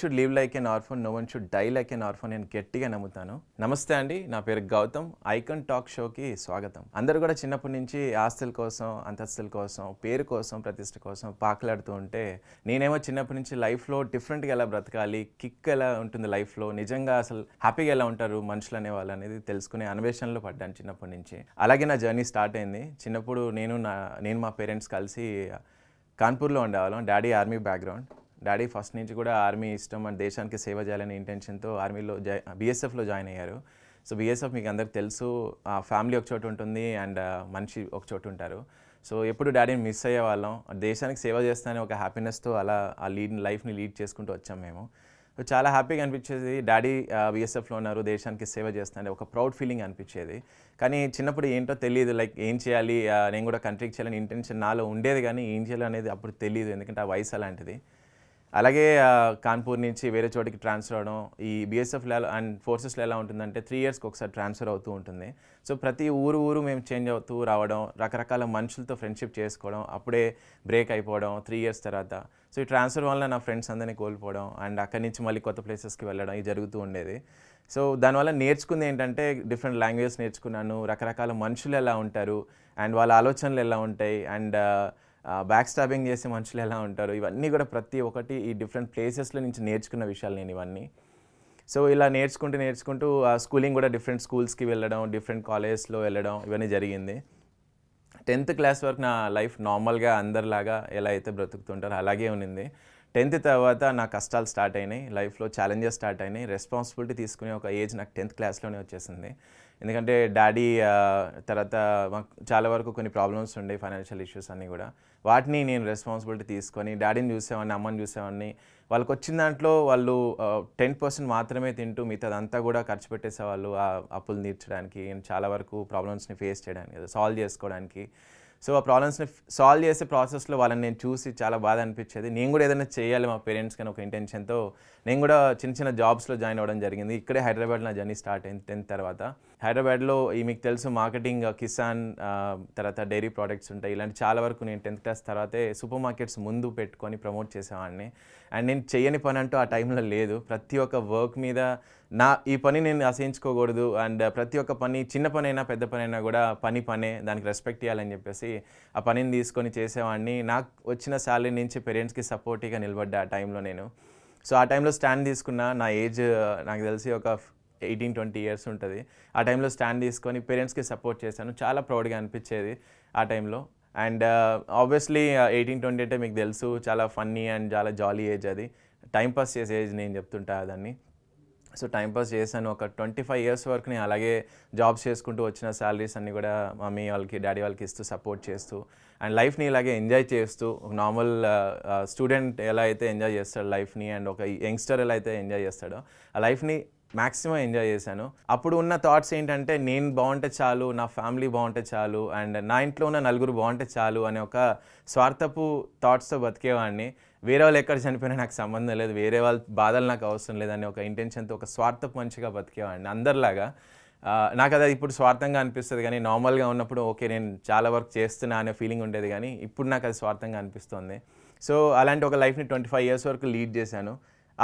should live like an orphan no one should die like an orphan నేను గట్టిగా నమ్ముతాను నమస్తే అండి నా పేరు గౌతమ్ ఐకన్ టాక్ షోకి స్వాగతం అందరూ కూడా చిన్నప్పటి నుంచి ఆస్తుల కోసం అంతస్తుల కోసం పేరు కోసం ప్రతిష్ట కోసం పాకలాడుతూ ఉంటే నేనేమో చిన్నప్పటి నుంచి లైఫ్లో డిఫరెంట్గా ఎలా బ్రతకాలి కిక్ ఎలా ఉంటుంది లైఫ్లో నిజంగా అసలు హ్యాపీగా ఎలా ఉంటారు మనుషులు అనే వాళ్ళు అనేది తెలుసుకునే అన్వేషణలో పడ్డాను చిన్నప్పటి నుంచి అలాగే నా జర్నీ స్టార్ట్ అయింది చిన్నప్పుడు నేను నా నేను మా పేరెంట్స్ కలిసి కాన్పూర్లో ఉండేవాళ్ళం daddy army background daddy first నుంచి కూడా ఆర్మీ ఇష్టం అండ్ దేశానికి సేవ చేయాలనే ఇంటెన్షన్తో ఆర్మీలో జాయి బీఎస్ఎఫ్లో జాయిన్ అయ్యారు సో బీఎస్ఎఫ్ మీకు అందరికి తెలుసు ఫ్యామిలీ ఒక చోటు ఉంటుంది అండ్ మనిషి ఒక చోటు ఉంటారు సో ఎప్పుడు డాడీని మిస్ అయ్యేవాళ్ళం దేశానికి సేవ చేస్తానే ఒక హ్యాపీనెస్తో అలా ఆ లీడ్ లైఫ్ని లీడ్ చేసుకుంటూ వచ్చాం మేము సో చాలా హ్యాపీగా అనిపించేది డాడీ బీఎస్ఎఫ్లో ఉన్నారు దేశానికి సేవ చేస్తానే ఒక ప్రౌడ్ ఫీలింగ్ అనిపించేది కానీ చిన్నప్పుడు ఏంటో తెలియదు లైక్ ఏం చేయాలి నేను కూడా కంట్రీకి చేయాలని ఇంటెన్షన్ నాలో ఉండేది కానీ ఏం చేయాలనేది అప్పుడు తెలియదు ఎందుకంటే ఆ వయసు అలాంటిది అలాగే కాన్పూర్ నుంచి వేరే చోటికి ట్రాన్స్ఫర్ అవడం ఈ బీఎస్ఎఫ్లో అండ్ ఫోర్సెస్లో ఎలా ఉంటుందంటే త్రీ ఇయర్స్కి ఒకసారి ట్రాన్స్ఫర్ అవుతూ ఉంటుంది సో ప్రతి ఊరు ఊరు మేము చేంజ్ అవుతూ రావడం రకరకాల మనుషులతో ఫ్రెండ్షిప్ చేసుకోవడం అప్పుడే బ్రేక్ అయిపోవడం త్రీ ఇయర్స్ తర్వాత సో ఈ ట్రాన్స్ఫర్ వల్ల నా ఫ్రెండ్స్ అందరినీ కోల్పోవడం అండ్ అక్కడి నుంచి మళ్ళీ కొత్త ప్లేసెస్కి వెళ్ళడం ఇది జరుగుతూ ఉండేది సో దానివల్ల నేర్చుకుంది ఏంటంటే డిఫరెంట్ లాంగ్వేజెస్ నేర్చుకున్నాను రకరకాల మనుషులు ఎలా ఉంటారు అండ్ వాళ్ళ ఆలోచనలు ఎలా ఉంటాయి అండ్ బ్యాక్ స్టాబింగ్ చేసే మనుషులు ఎలా ఉంటారు ఇవన్నీ కూడా ప్రతి ఒక్కటి ఈ డిఫరెంట్ ప్లేసెస్లో నుంచి నేర్చుకున్న విషయాలు నేను ఇవన్నీ సో ఇలా నేర్చుకుంటూ నేర్చుకుంటూ ఆ స్కూలింగ్ కూడా డిఫరెంట్ స్కూల్స్కి వెళ్ళడం డిఫరెంట్ కాలేజెస్లో వెళ్ళడం ఇవన్నీ జరిగింది టెన్త్ క్లాస్ వరకు నా లైఫ్ నార్మల్గా అందరిలాగా ఎలా అయితే బ్రతుకుతుంటారో అలాగే ఉన్నింది టెన్త్ తర్వాత నా కష్టాలు స్టార్ట్ అయినాయి లైఫ్లో ఛాలెంజెస్ స్టార్ట్ అయినాయి రెస్పాన్సిబిలిటీ తీసుకునే ఒక ఏజ్ నాకు టెన్త్ క్లాస్లోనే వచ్చేసింది ఎందుకంటే డాడీ తర్వాత మాకు చాలా వరకు కొన్ని ప్రాబ్లమ్స్ ఉండే ఫైనాన్షియల్ ఇష్యూస్ అన్నీ కూడా వాటిని నేను రెస్పాన్సిబిలిటీ తీసుకొని డాడీని చూసేవాడిని అమ్మని చూసేవాడిని వాళ్ళకి వచ్చిన దాంట్లో వాళ్ళు టెన్ పర్సెంట్ మాత్రమే తింటూ మిగతాదంతా కూడా ఖర్చు పెట్టేసేవాళ్ళు ఆ అప్పులు తీర్చడానికి చాలా వరకు ప్రాబ్లమ్స్ని ఫేస్ చేయడానికి సాల్వ్ చేసుకోవడానికి సో ఆ ప్రాబ్లమ్స్ని సాల్వ్ చేసే ప్రాసెస్లో వాళ్ళని నేను చూసి చాలా బాధ అనిపించేది నేను కూడా ఏదైనా చేయాలి మా పేరెంట్స్ కానీ ఒక ఇంటెన్షన్తో నేను కూడా చిన్న చిన్న జాబ్స్లో జాయిన్ అవ్వడం జరిగింది ఇక్కడే హైదరాబాద్లో నా జర్నీ స్టార్ట్ అయింది టెన్త్ తర్వాత హైదరాబాద్లో ఈ మీకు తెలుసు మార్కెటింగ్ కిసాన్ తర్వాత డైరీ ప్రోడక్ట్స్ ఉంటాయి ఇలాంటి చాలా వరకు నేను టెన్త్ క్లాస్ తర్వాతే సూపర్ మార్కెట్స్ ముందు పెట్టుకొని ప్రమోట్ చేసేవాడిని అండ్ నేను చేయని పని అంటూ ఆ టైంలో లేదు ప్రతి ఒక్క వర్క్ మీద నా ఈ పని నేను అసహించుకోకూడదు అండ్ ప్రతి ఒక్క పని చిన్న పని అయినా పెద్ద పని అయినా కూడా పని పనే దానికి రెస్పెక్ట్ ఇవ్వాలని చెప్పేసి ఆ పనిని తీసుకొని చేసేవాడిని నాకు వచ్చిన శాలరీ నుంచి పేరెంట్స్కి సపోర్టివ్గా నిలబడ్డా ఆ టైంలో నేను సో ఆ టైంలో స్టాండ్ తీసుకున్న నా ఏజ్ నాకు తెలిసి ఒక ఎయిటీన్ ట్వంటీ ఇయర్స్ ఉంటుంది ఆ టైంలో స్టాండ్ తీసుకొని పేరెంట్స్కి సపోర్ట్ చేశాను చాలా ప్రౌడ్గా అనిపించేది ఆ టైంలో అండ్ ఆబ్వియస్లీ ఎయిటీన్ ట్వంటీ అంటే మీకు తెలుసు చాలా ఫన్నీ అండ్ చాలా జాలీ ఏజ్ అది టైంపాస్ చేసే ఏజ్ నేను చెప్తుంటా దాన్ని సో టైంపాస్ చేశాను ఒక ట్వంటీ ఫైవ్ ఇయర్స్ వరకు నేను అలాగే జాబ్స్ చేసుకుంటూ వచ్చిన శాలరీస్ అన్నీ కూడా మమ్మీ వాళ్ళకి డాడీ వాళ్ళకి ఇస్తూ సపోర్ట్ చేస్తూ అండ్ లైఫ్ని ఇలాగే ఎంజాయ్ చేస్తూ ఒక నార్మల్ స్టూడెంట్ uh, uh, ఎలా అయితే ఎంజాయ్ చేస్తాడు లైఫ్ని అండ్ ఒక యంగ్స్టర్ ఎలా అయితే ఎంజాయ్ చేస్తాడో ఆ లైఫ్ని మ్యాక్సిమం ఎంజాయ్ చేశాను అప్పుడు ఉన్న థాట్స్ ఏంటంటే నేను బాగుంటే చాలు నా ఫ్యామిలీ బాగుంటే చాలు అండ్ నా ఇంట్లో ఉన్న నలుగురు బాగుంటే చాలు అనే ఒక స్వార్థపు థాట్స్తో బతికేవాడిని వేరే వాళ్ళు ఎక్కడ చనిపోయినా నాకు సంబంధం లేదు వేరే వాళ్ళ బాధలు నాకు అవసరం లేదని ఒక ఇంటెన్షన్తో ఒక స్వార్థపు మంచిగా బతికేవాడిని అందరిలాగా నాకు అది ఇప్పుడు స్వార్థంగా అనిపిస్తుంది కానీ నార్మల్గా ఉన్నప్పుడు ఓకే నేను చాలా వర్క్ చేస్తున్నా అనే ఫీలింగ్ ఉండేది కానీ ఇప్పుడు నాకు అది స్వార్థంగా అనిపిస్తుంది సో అలాంటి ఒక లైఫ్ని ట్వంటీ ఫైవ్ ఇయర్స్ వరకు లీడ్ చేశాను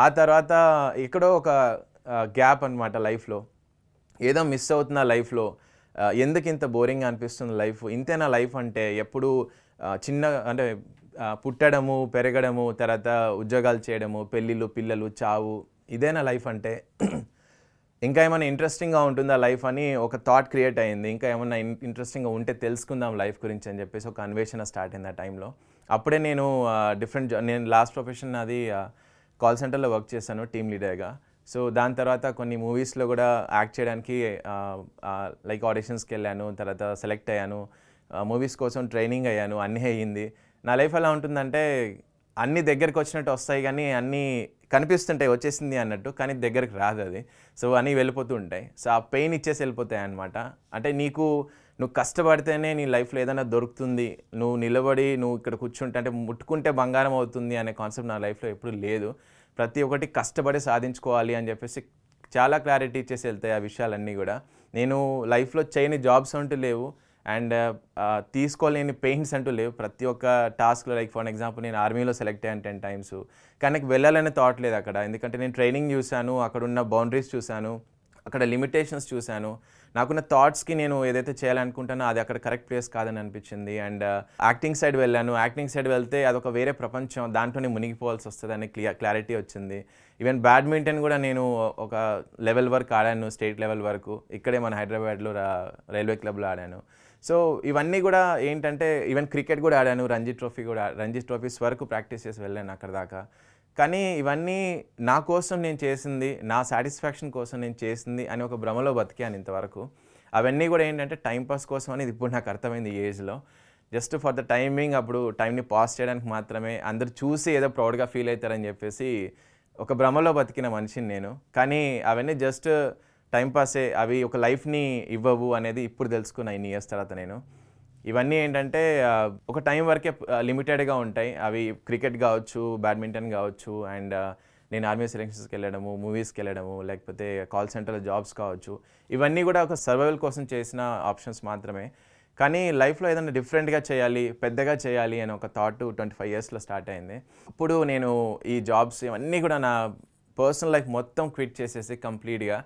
ఆ తర్వాత ఎక్కడో ఒక గ్యాప్ అనమాట లైఫ్లో ఏదో మిస్ అవుతున్న లైఫ్లో ఎందుకు ఇంత బోరింగ్ అనిపిస్తుంది లైఫ్ ఇంతేనా లైఫ్ అంటే ఎప్పుడు చిన్న అంటే పుట్టడము పెరగడము తర్వాత ఉద్యోగాలు చేయడము పెళ్ళిళ్ళు పిల్లలు చావు ఇదేనా లైఫ్ అంటే ఇంకా ఏమైనా ఇంట్రెస్టింగ్గా ఉంటుందా లైఫ్ అని ఒక థాట్ క్రియేట్ అయింది ఇంకా ఏమైనా ఇంట్రెస్టింగ్గా ఉంటే తెలుసుకుందాం లైఫ్ గురించి అని చెప్పేసి ఒక అన్వేషణ స్టార్ట్ అయింది ఆ టైంలో అప్పుడే నేను డిఫరెంట్ నేను లాస్ట్ ప్రొఫెషన్ అది కాల్ సెంటర్లో వర్క్ చేశాను టీమ్ లీడర్గా సో దాని తర్వాత కొన్ని మూవీస్లో కూడా యాక్ట్ చేయడానికి లైక్ ఆడిషన్స్కి వెళ్ళాను తర్వాత సెలెక్ట్ అయ్యాను మూవీస్ కోసం ట్రైనింగ్ అయ్యాను అన్నీ అయ్యింది నా లైఫ్ ఎలా ఉంటుందంటే అన్ని దగ్గరికి వచ్చినట్టు వస్తాయి కానీ అన్నీ కనిపిస్తుంటాయి వచ్చేసింది అన్నట్టు కానీ దగ్గరకు రాదు అది సో అన్నీ వెళ్ళిపోతూ ఉంటాయి సో ఆ పెయిన్ ఇచ్చేసి వెళ్ళిపోతాయి అనమాట అంటే నీకు నువ్వు కష్టపడితేనే నీ లైఫ్లో ఏదైనా దొరుకుతుంది నువ్వు నిలబడి నువ్వు ఇక్కడ కూర్చుంటే అంటే ముట్టుకుంటే బంగారం అవుతుంది అనే కాన్సెప్ట్ నా లైఫ్లో ఎప్పుడు లేదు ప్రతి ఒక్కటి కష్టపడి సాధించుకోవాలి అని చెప్పేసి చాలా క్లారిటీ ఇచ్చేసి వెళ్తాయి ఆ విషయాలన్నీ కూడా నేను లైఫ్లో చేయని జాబ్స్ అంటూ లేవు అండ్ uh, తీసుకోలేని పెయిన్స్ అంటూ లేవు ప్రతి ఒక్క టాస్క్లో లైక్ ఫర్ ఎగ్జాంపుల్ నేను ఆర్మీలో సెలెక్ట్ అయ్యాను టెన్ టైమ్స్ కానీ నాకు వెళ్ళాలనే థాట్ లేదు అక్కడ ఎందుకంటే నేను ట్రైనింగ్ చూశాను అక్కడ ఉన్న బౌండరీస్ చూశాను అక్కడ లిమిటేషన్స్ చూశాను నాకున్న థాట్స్కి నేను ఏదైతే చేయాలనుకుంటానో అది అక్కడ కరెక్ట్ ప్లేస్ కాదని అనిపించింది అండ్ యాక్టింగ్ సైడ్ వెళ్ళాను యాక్టింగ్ సైడ్ వెళ్తే అది ఒక వేరే ప్రపంచం దాంట్లోనే మునిగిపోవాల్సి వస్తుంది అనే క్లియర్ క్లారిటీ వచ్చింది ఈవెన్ బ్యాడ్మింటన్ కూడా నేను ఒక లెవెల్ వరకు ఆడాను స్టేట్ లెవెల్ వరకు ఇక్కడే మన హైదరాబాద్లో రైల్వే క్లబ్లో ఆడాను సో ఇవన్నీ కూడా ఏంటంటే ఈవెన్ క్రికెట్ కూడా ఆడాను రంజీ ట్రోఫీ కూడా రంజీ ట్రోఫీస్ వరకు ప్రాక్టీస్ చేసి వెళ్ళాను అక్కడ దాకా కానీ ఇవన్నీ నా కోసం నేను చేసింది నా సాటిస్ఫాక్షన్ కోసం నేను చేసింది అని ఒక భ్రమలో బతికాను ఇంతవరకు అవన్నీ కూడా ఏంటంటే టైంపాస్ కోసం అనేది ఇప్పుడు నాకు అర్థమైంది ఈ ఏజ్లో జస్ట్ ఫర్ ద టైమింగ్ అప్పుడు టైంని పాస్ చేయడానికి మాత్రమే అందరు చూసి ఏదో ప్రౌడ్గా ఫీల్ అవుతారని చెప్పేసి ఒక భ్రమలో బతికిన మనిషిని నేను కానీ అవన్నీ జస్ట్ టైంపాసే అవి ఒక లైఫ్ని ఇవ్వవు అనేది ఇప్పుడు తెలుసుకున్నా ఇన్ని ఇయర్స్ తర్వాత నేను ఇవన్నీ ఏంటంటే ఒక టైం వరకే లిమిటెడ్గా ఉంటాయి అవి క్రికెట్ కావచ్చు బ్యాడ్మింటన్ కావచ్చు అండ్ నేను ఆర్మీ సెలెక్షన్స్కి వెళ్ళడము మూవీస్కి వెళ్ళడము లేకపోతే కాల్ సెంటర్లో జాబ్స్ కావచ్చు ఇవన్నీ కూడా ఒక సర్వైవల్ కోసం చేసిన ఆప్షన్స్ మాత్రమే కానీ లైఫ్లో ఏదైనా డిఫరెంట్గా చేయాలి పెద్దగా చేయాలి అనే ఒక థాట్ ట్వంటీ ఫైవ్ ఇయర్స్లో స్టార్ట్ అయింది ఇప్పుడు నేను ఈ జాబ్స్ ఇవన్నీ కూడా నా పర్సనల్ లైఫ్ మొత్తం క్విట్ చేసేసి కంప్లీట్గా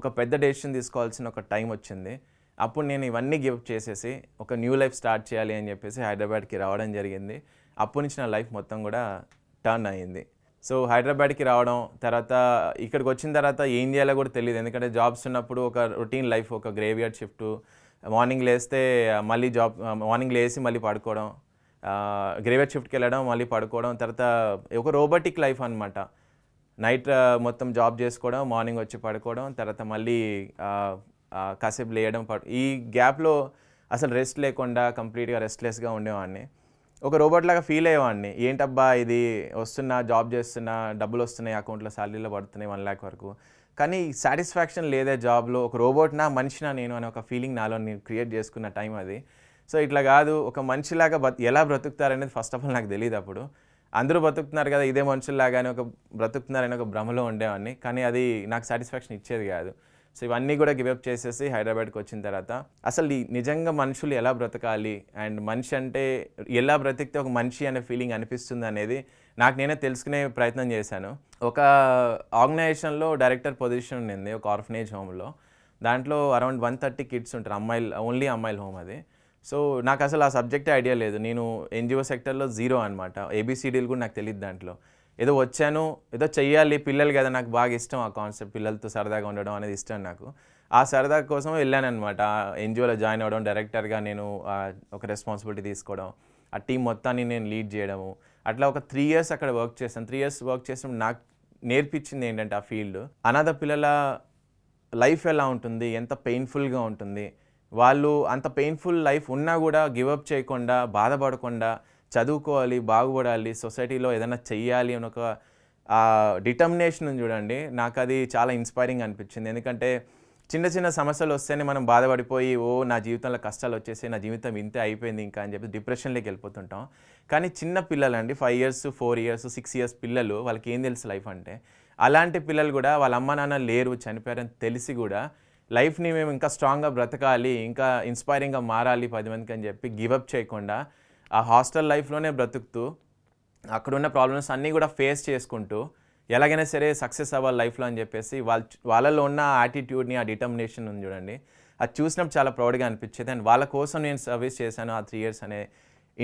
ఒక పెద్ద డెసిషన్ తీసుకోవాల్సిన ఒక టైం వచ్చింది అప్పుడు నేను ఇవన్నీ గివప్ చేసేసి ఒక న్యూ లైఫ్ స్టార్ట్ చేయాలి అని చెప్పేసి హైదరాబాద్కి రావడం జరిగింది అప్పటి నుంచి నా లైఫ్ మొత్తం కూడా టర్న్ అయ్యింది సో హైదరాబాద్కి రావడం తర్వాత ఇక్కడికి వచ్చిన తర్వాత ఏం చేయాలో కూడా తెలియదు ఎందుకంటే జాబ్స్ ఉన్నప్పుడు ఒక రొటీన్ లైఫ్ ఒక గ్రేవ్యార్డ్ షిఫ్ట్ మార్నింగ్ లేస్తే మళ్ళీ జాబ్ మార్నింగ్ లేసి మళ్ళీ పడుకోవడం గ్రేవియర్ షిఫ్ట్కి వెళ్ళడం మళ్ళీ పడుకోవడం తర్వాత ఒక రోబోటిక్ లైఫ్ అనమాట నైట్ మొత్తం జాబ్ చేసుకోవడం మార్నింగ్ వచ్చి పడుకోవడం తర్వాత మళ్ళీ కాసేపు లేయడం పాటు ఈ గ్యాప్లో అసలు రెస్ట్ లేకుండా కంప్లీట్గా రెస్ట్లెస్గా ఉండేవాడిని ఒక రోబోట్ లాగా ఫీల్ అయ్యేవాడిని ఏంటబ్బా ఇది వస్తున్నా జాబ్ చేస్తున్నా డబ్బులు వస్తున్నాయి అకౌంట్లో శాలరీలో పడుతున్నాయి వన్ ల్యాక్ వరకు కానీ సాటిస్ఫాక్షన్ లేదే జాబ్లో ఒక రోబోట్నా మనిషినా నేను అనే ఒక ఫీలింగ్ నాలో నేను క్రియేట్ చేసుకున్న టైం అది సో ఇట్లా కాదు ఒక మనిషిలాగా బతు ఎలా బ్రతుకుతారనేది ఫస్ట్ ఆఫ్ ఆల్ నాకు తెలియదు అప్పుడు అందరూ బ్రతుకుతున్నారు కదా ఇదే మనుషుల్లాగానే ఒక బ్రతుకుతున్నారని ఒక భ్రమలో ఉండేవాడిని కానీ అది నాకు సాటిస్ఫాక్షన్ ఇచ్చేది కాదు సో ఇవన్నీ కూడా గివప్ చేసేసి హైదరాబాద్కి వచ్చిన తర్వాత అసలు ఈ నిజంగా మనుషులు ఎలా బ్రతకాలి అండ్ మనిషి అంటే ఎలా బ్రతికితే ఒక మనిషి అనే ఫీలింగ్ అనిపిస్తుంది అనేది నాకు నేనే తెలుసుకునే ప్రయత్నం చేశాను ఒక ఆర్గనైజేషన్లో డైరెక్టర్ పొజిషన్ ఉండింది ఒక ఆర్ఫనేజ్ హోమ్లో దాంట్లో అరౌండ్ వన్ థర్టీ కిడ్స్ ఉంటారు అమ్మాయిలు ఓన్లీ అమ్మాయిల హోమ్ అది సో నాకు అసలు ఆ సబ్జెక్టే ఐడియా లేదు నేను ఎన్జిఓ సెక్టర్లో జీరో అనమాట ఏబీసీడీలు కూడా నాకు తెలియదు దాంట్లో ఏదో వచ్చాను ఏదో చెయ్యాలి పిల్లలు కదా నాకు బాగా ఇష్టం ఆ కాన్సెప్ట్ పిల్లలతో సరదాగా ఉండడం అనేది ఇష్టం నాకు ఆ సరదా కోసం వెళ్ళాను ఆ ఎన్జిఓలో జాయిన్ అవ్వడం డైరెక్టర్గా నేను ఒక రెస్పాన్సిబిలిటీ తీసుకోవడం ఆ టీం మొత్తాన్ని నేను లీడ్ చేయడము అట్లా ఒక త్రీ ఇయర్స్ అక్కడ వర్క్ చేస్తాను త్రీ ఇయర్స్ వర్క్ చేసిన నాకు నేర్పించింది ఏంటంటే ఆ ఫీల్డ్ అనాథ పిల్లల లైఫ్ ఎలా ఉంటుంది ఎంత పెయిన్ఫుల్గా ఉంటుంది వాళ్ళు అంత పెయిన్ఫుల్ లైఫ్ ఉన్నా కూడా గివప్ చేయకుండా బాధపడకుండా చదువుకోవాలి బాగుపడాలి సొసైటీలో ఏదైనా చెయ్యాలి అని ఒక డిటర్మినేషన్ చూడండి నాకు అది చాలా ఇన్స్పైరింగ్ అనిపించింది ఎందుకంటే చిన్న చిన్న సమస్యలు వస్తేనే మనం బాధపడిపోయి ఓ నా జీవితంలో కష్టాలు వచ్చేసి నా జీవితం ఇంతే అయిపోయింది ఇంకా అని చెప్పి డిప్రెషన్లోకి వెళ్ళిపోతుంటాం కానీ చిన్న పిల్లలండి five years four years six years పిల్లలు వాళ్ళకి ఏం తెలుసు లైఫ్ అంటే అలాంటి పిల్లలు కూడా వాళ్ళ అమ్మ నాన్న లేరు చనిపోయారని తెలిసి కూడా లైఫ్ని మేము ఇంకా స్ట్రాంగ్గా బ్రతకాలి ఇంకా ఇన్స్పైరింగ్గా మారాలి పది మందికి అని చెప్పి గివప్ చేయకుండా ఆ హాస్టల్ లైఫ్లోనే బ్రతుకుతూ అక్కడున్న ప్రాబ్లమ్స్ అన్నీ కూడా ఫేస్ చేసుకుంటూ ఎలాగైనా సరే సక్సెస్ అవ్వాలి లైఫ్లో అని చెప్పేసి వాళ్ళ వాళ్ళలో ఉన్న యాటిట్యూడ్ని ఆ డిటర్మినేషన్ ఉంది చూడండి అది చూసినప్పుడు చాలా ప్రౌడ్గా అనిపించేది అండ్ వాళ్ళ కోసం నేను సర్వీస్ చేశాను ఆ త్రీ ఇయర్స్ అనే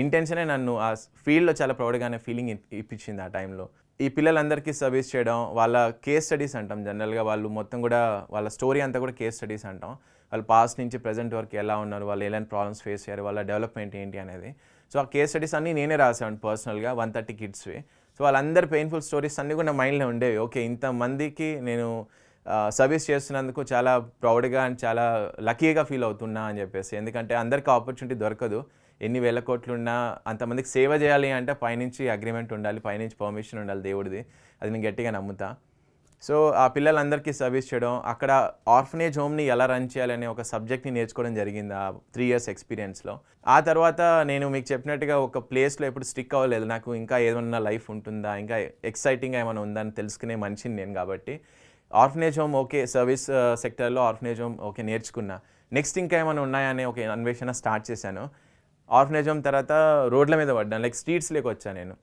ఇంటెన్షనే నన్ను ఆ ఫీల్డ్లో చాలా ప్రౌడ్గా అనే ఫీలింగ్ ఇప్పించింది ఆ టైంలో ఈ పిల్లలందరికీ సర్వీస్ చేయడం వాళ్ళ కేస్ స్టడీస్ అంటాం జనరల్గా వాళ్ళు మొత్తం కూడా వాళ్ళ స్టోరీ అంతా కూడా కేస్ స్టడీస్ అంటాం వాళ్ళు పాస్ట్ నుంచి ప్రజెంట్ వరకు ఎలా ఉన్నారు వాళ్ళు ఎలాంటి ప్రాబ్లమ్స్ ఫేస్ చేయారు వాళ్ళ డెవలప్మెంట్ ఏంటి అనేది సో ఆ కేస్ స్టడీస్ అన్నీ నేనే రాసాను పర్సనల్గా వన్ థర్టీ కిడ్స్వి సో వాళ్ళందరి పెయిన్ఫుల్ స్టోరీస్ అన్నీ కూడా మైండ్లో ఉండేవి ఓకే ఇంతమందికి నేను సర్వీస్ చేస్తున్నందుకు చాలా ప్రౌడ్గా అండ్ చాలా లక్కీగా ఫీల్ అవుతున్నా అని చెప్పేసి ఎందుకంటే అందరికీ ఆపర్చునిటీ దొరకదు ఎన్ని వేల కోట్లు ఉన్నా అంతమందికి సేవ చేయాలి అంటే పైనుంచి అగ్రిమెంట్ ఉండాలి పైనుంచి పర్మిషన్ ఉండాలి దేవుడిది అది నేను గట్టిగా నమ్ముతా సో ఆ పిల్లలందరికీ సర్వీస్ చేయడం అక్కడ ఆర్ఫనేజ్ హోమ్ని ఎలా రన్ చేయాలనే ఒక సబ్జెక్ట్ని నేర్చుకోవడం జరిగింది ఆ త్రీ ఇయర్స్ ఎక్స్పీరియన్స్లో ఆ తర్వాత నేను మీకు చెప్పినట్టుగా ఒక ప్లేస్లో ఎప్పుడు స్టిక్ అవ్వలేదు నాకు ఇంకా ఏమన్నా లైఫ్ ఉంటుందా ఇంకా ఎక్సైటింగ్గా ఏమైనా ఉందా అని తెలుసుకునే మనిషిని నేను కాబట్టి ఆర్ఫనేజ్ హోమ్ ఓకే సర్వీస్ సెక్టర్లో ఆర్ఫనేజ్ హోమ్ ఓకే నేర్చుకున్నా నెక్స్ట్ ఇంకా ఏమైనా ఉన్నాయనే ఒక అన్వేషణ స్టార్ట్ చేశాను ఆర్ఫనేజ్ హోమ్ తర్వాత రోడ్ల మీద పడ్డాను లైక్ స్ట్రీట్స్లోకి వచ్చాను నేను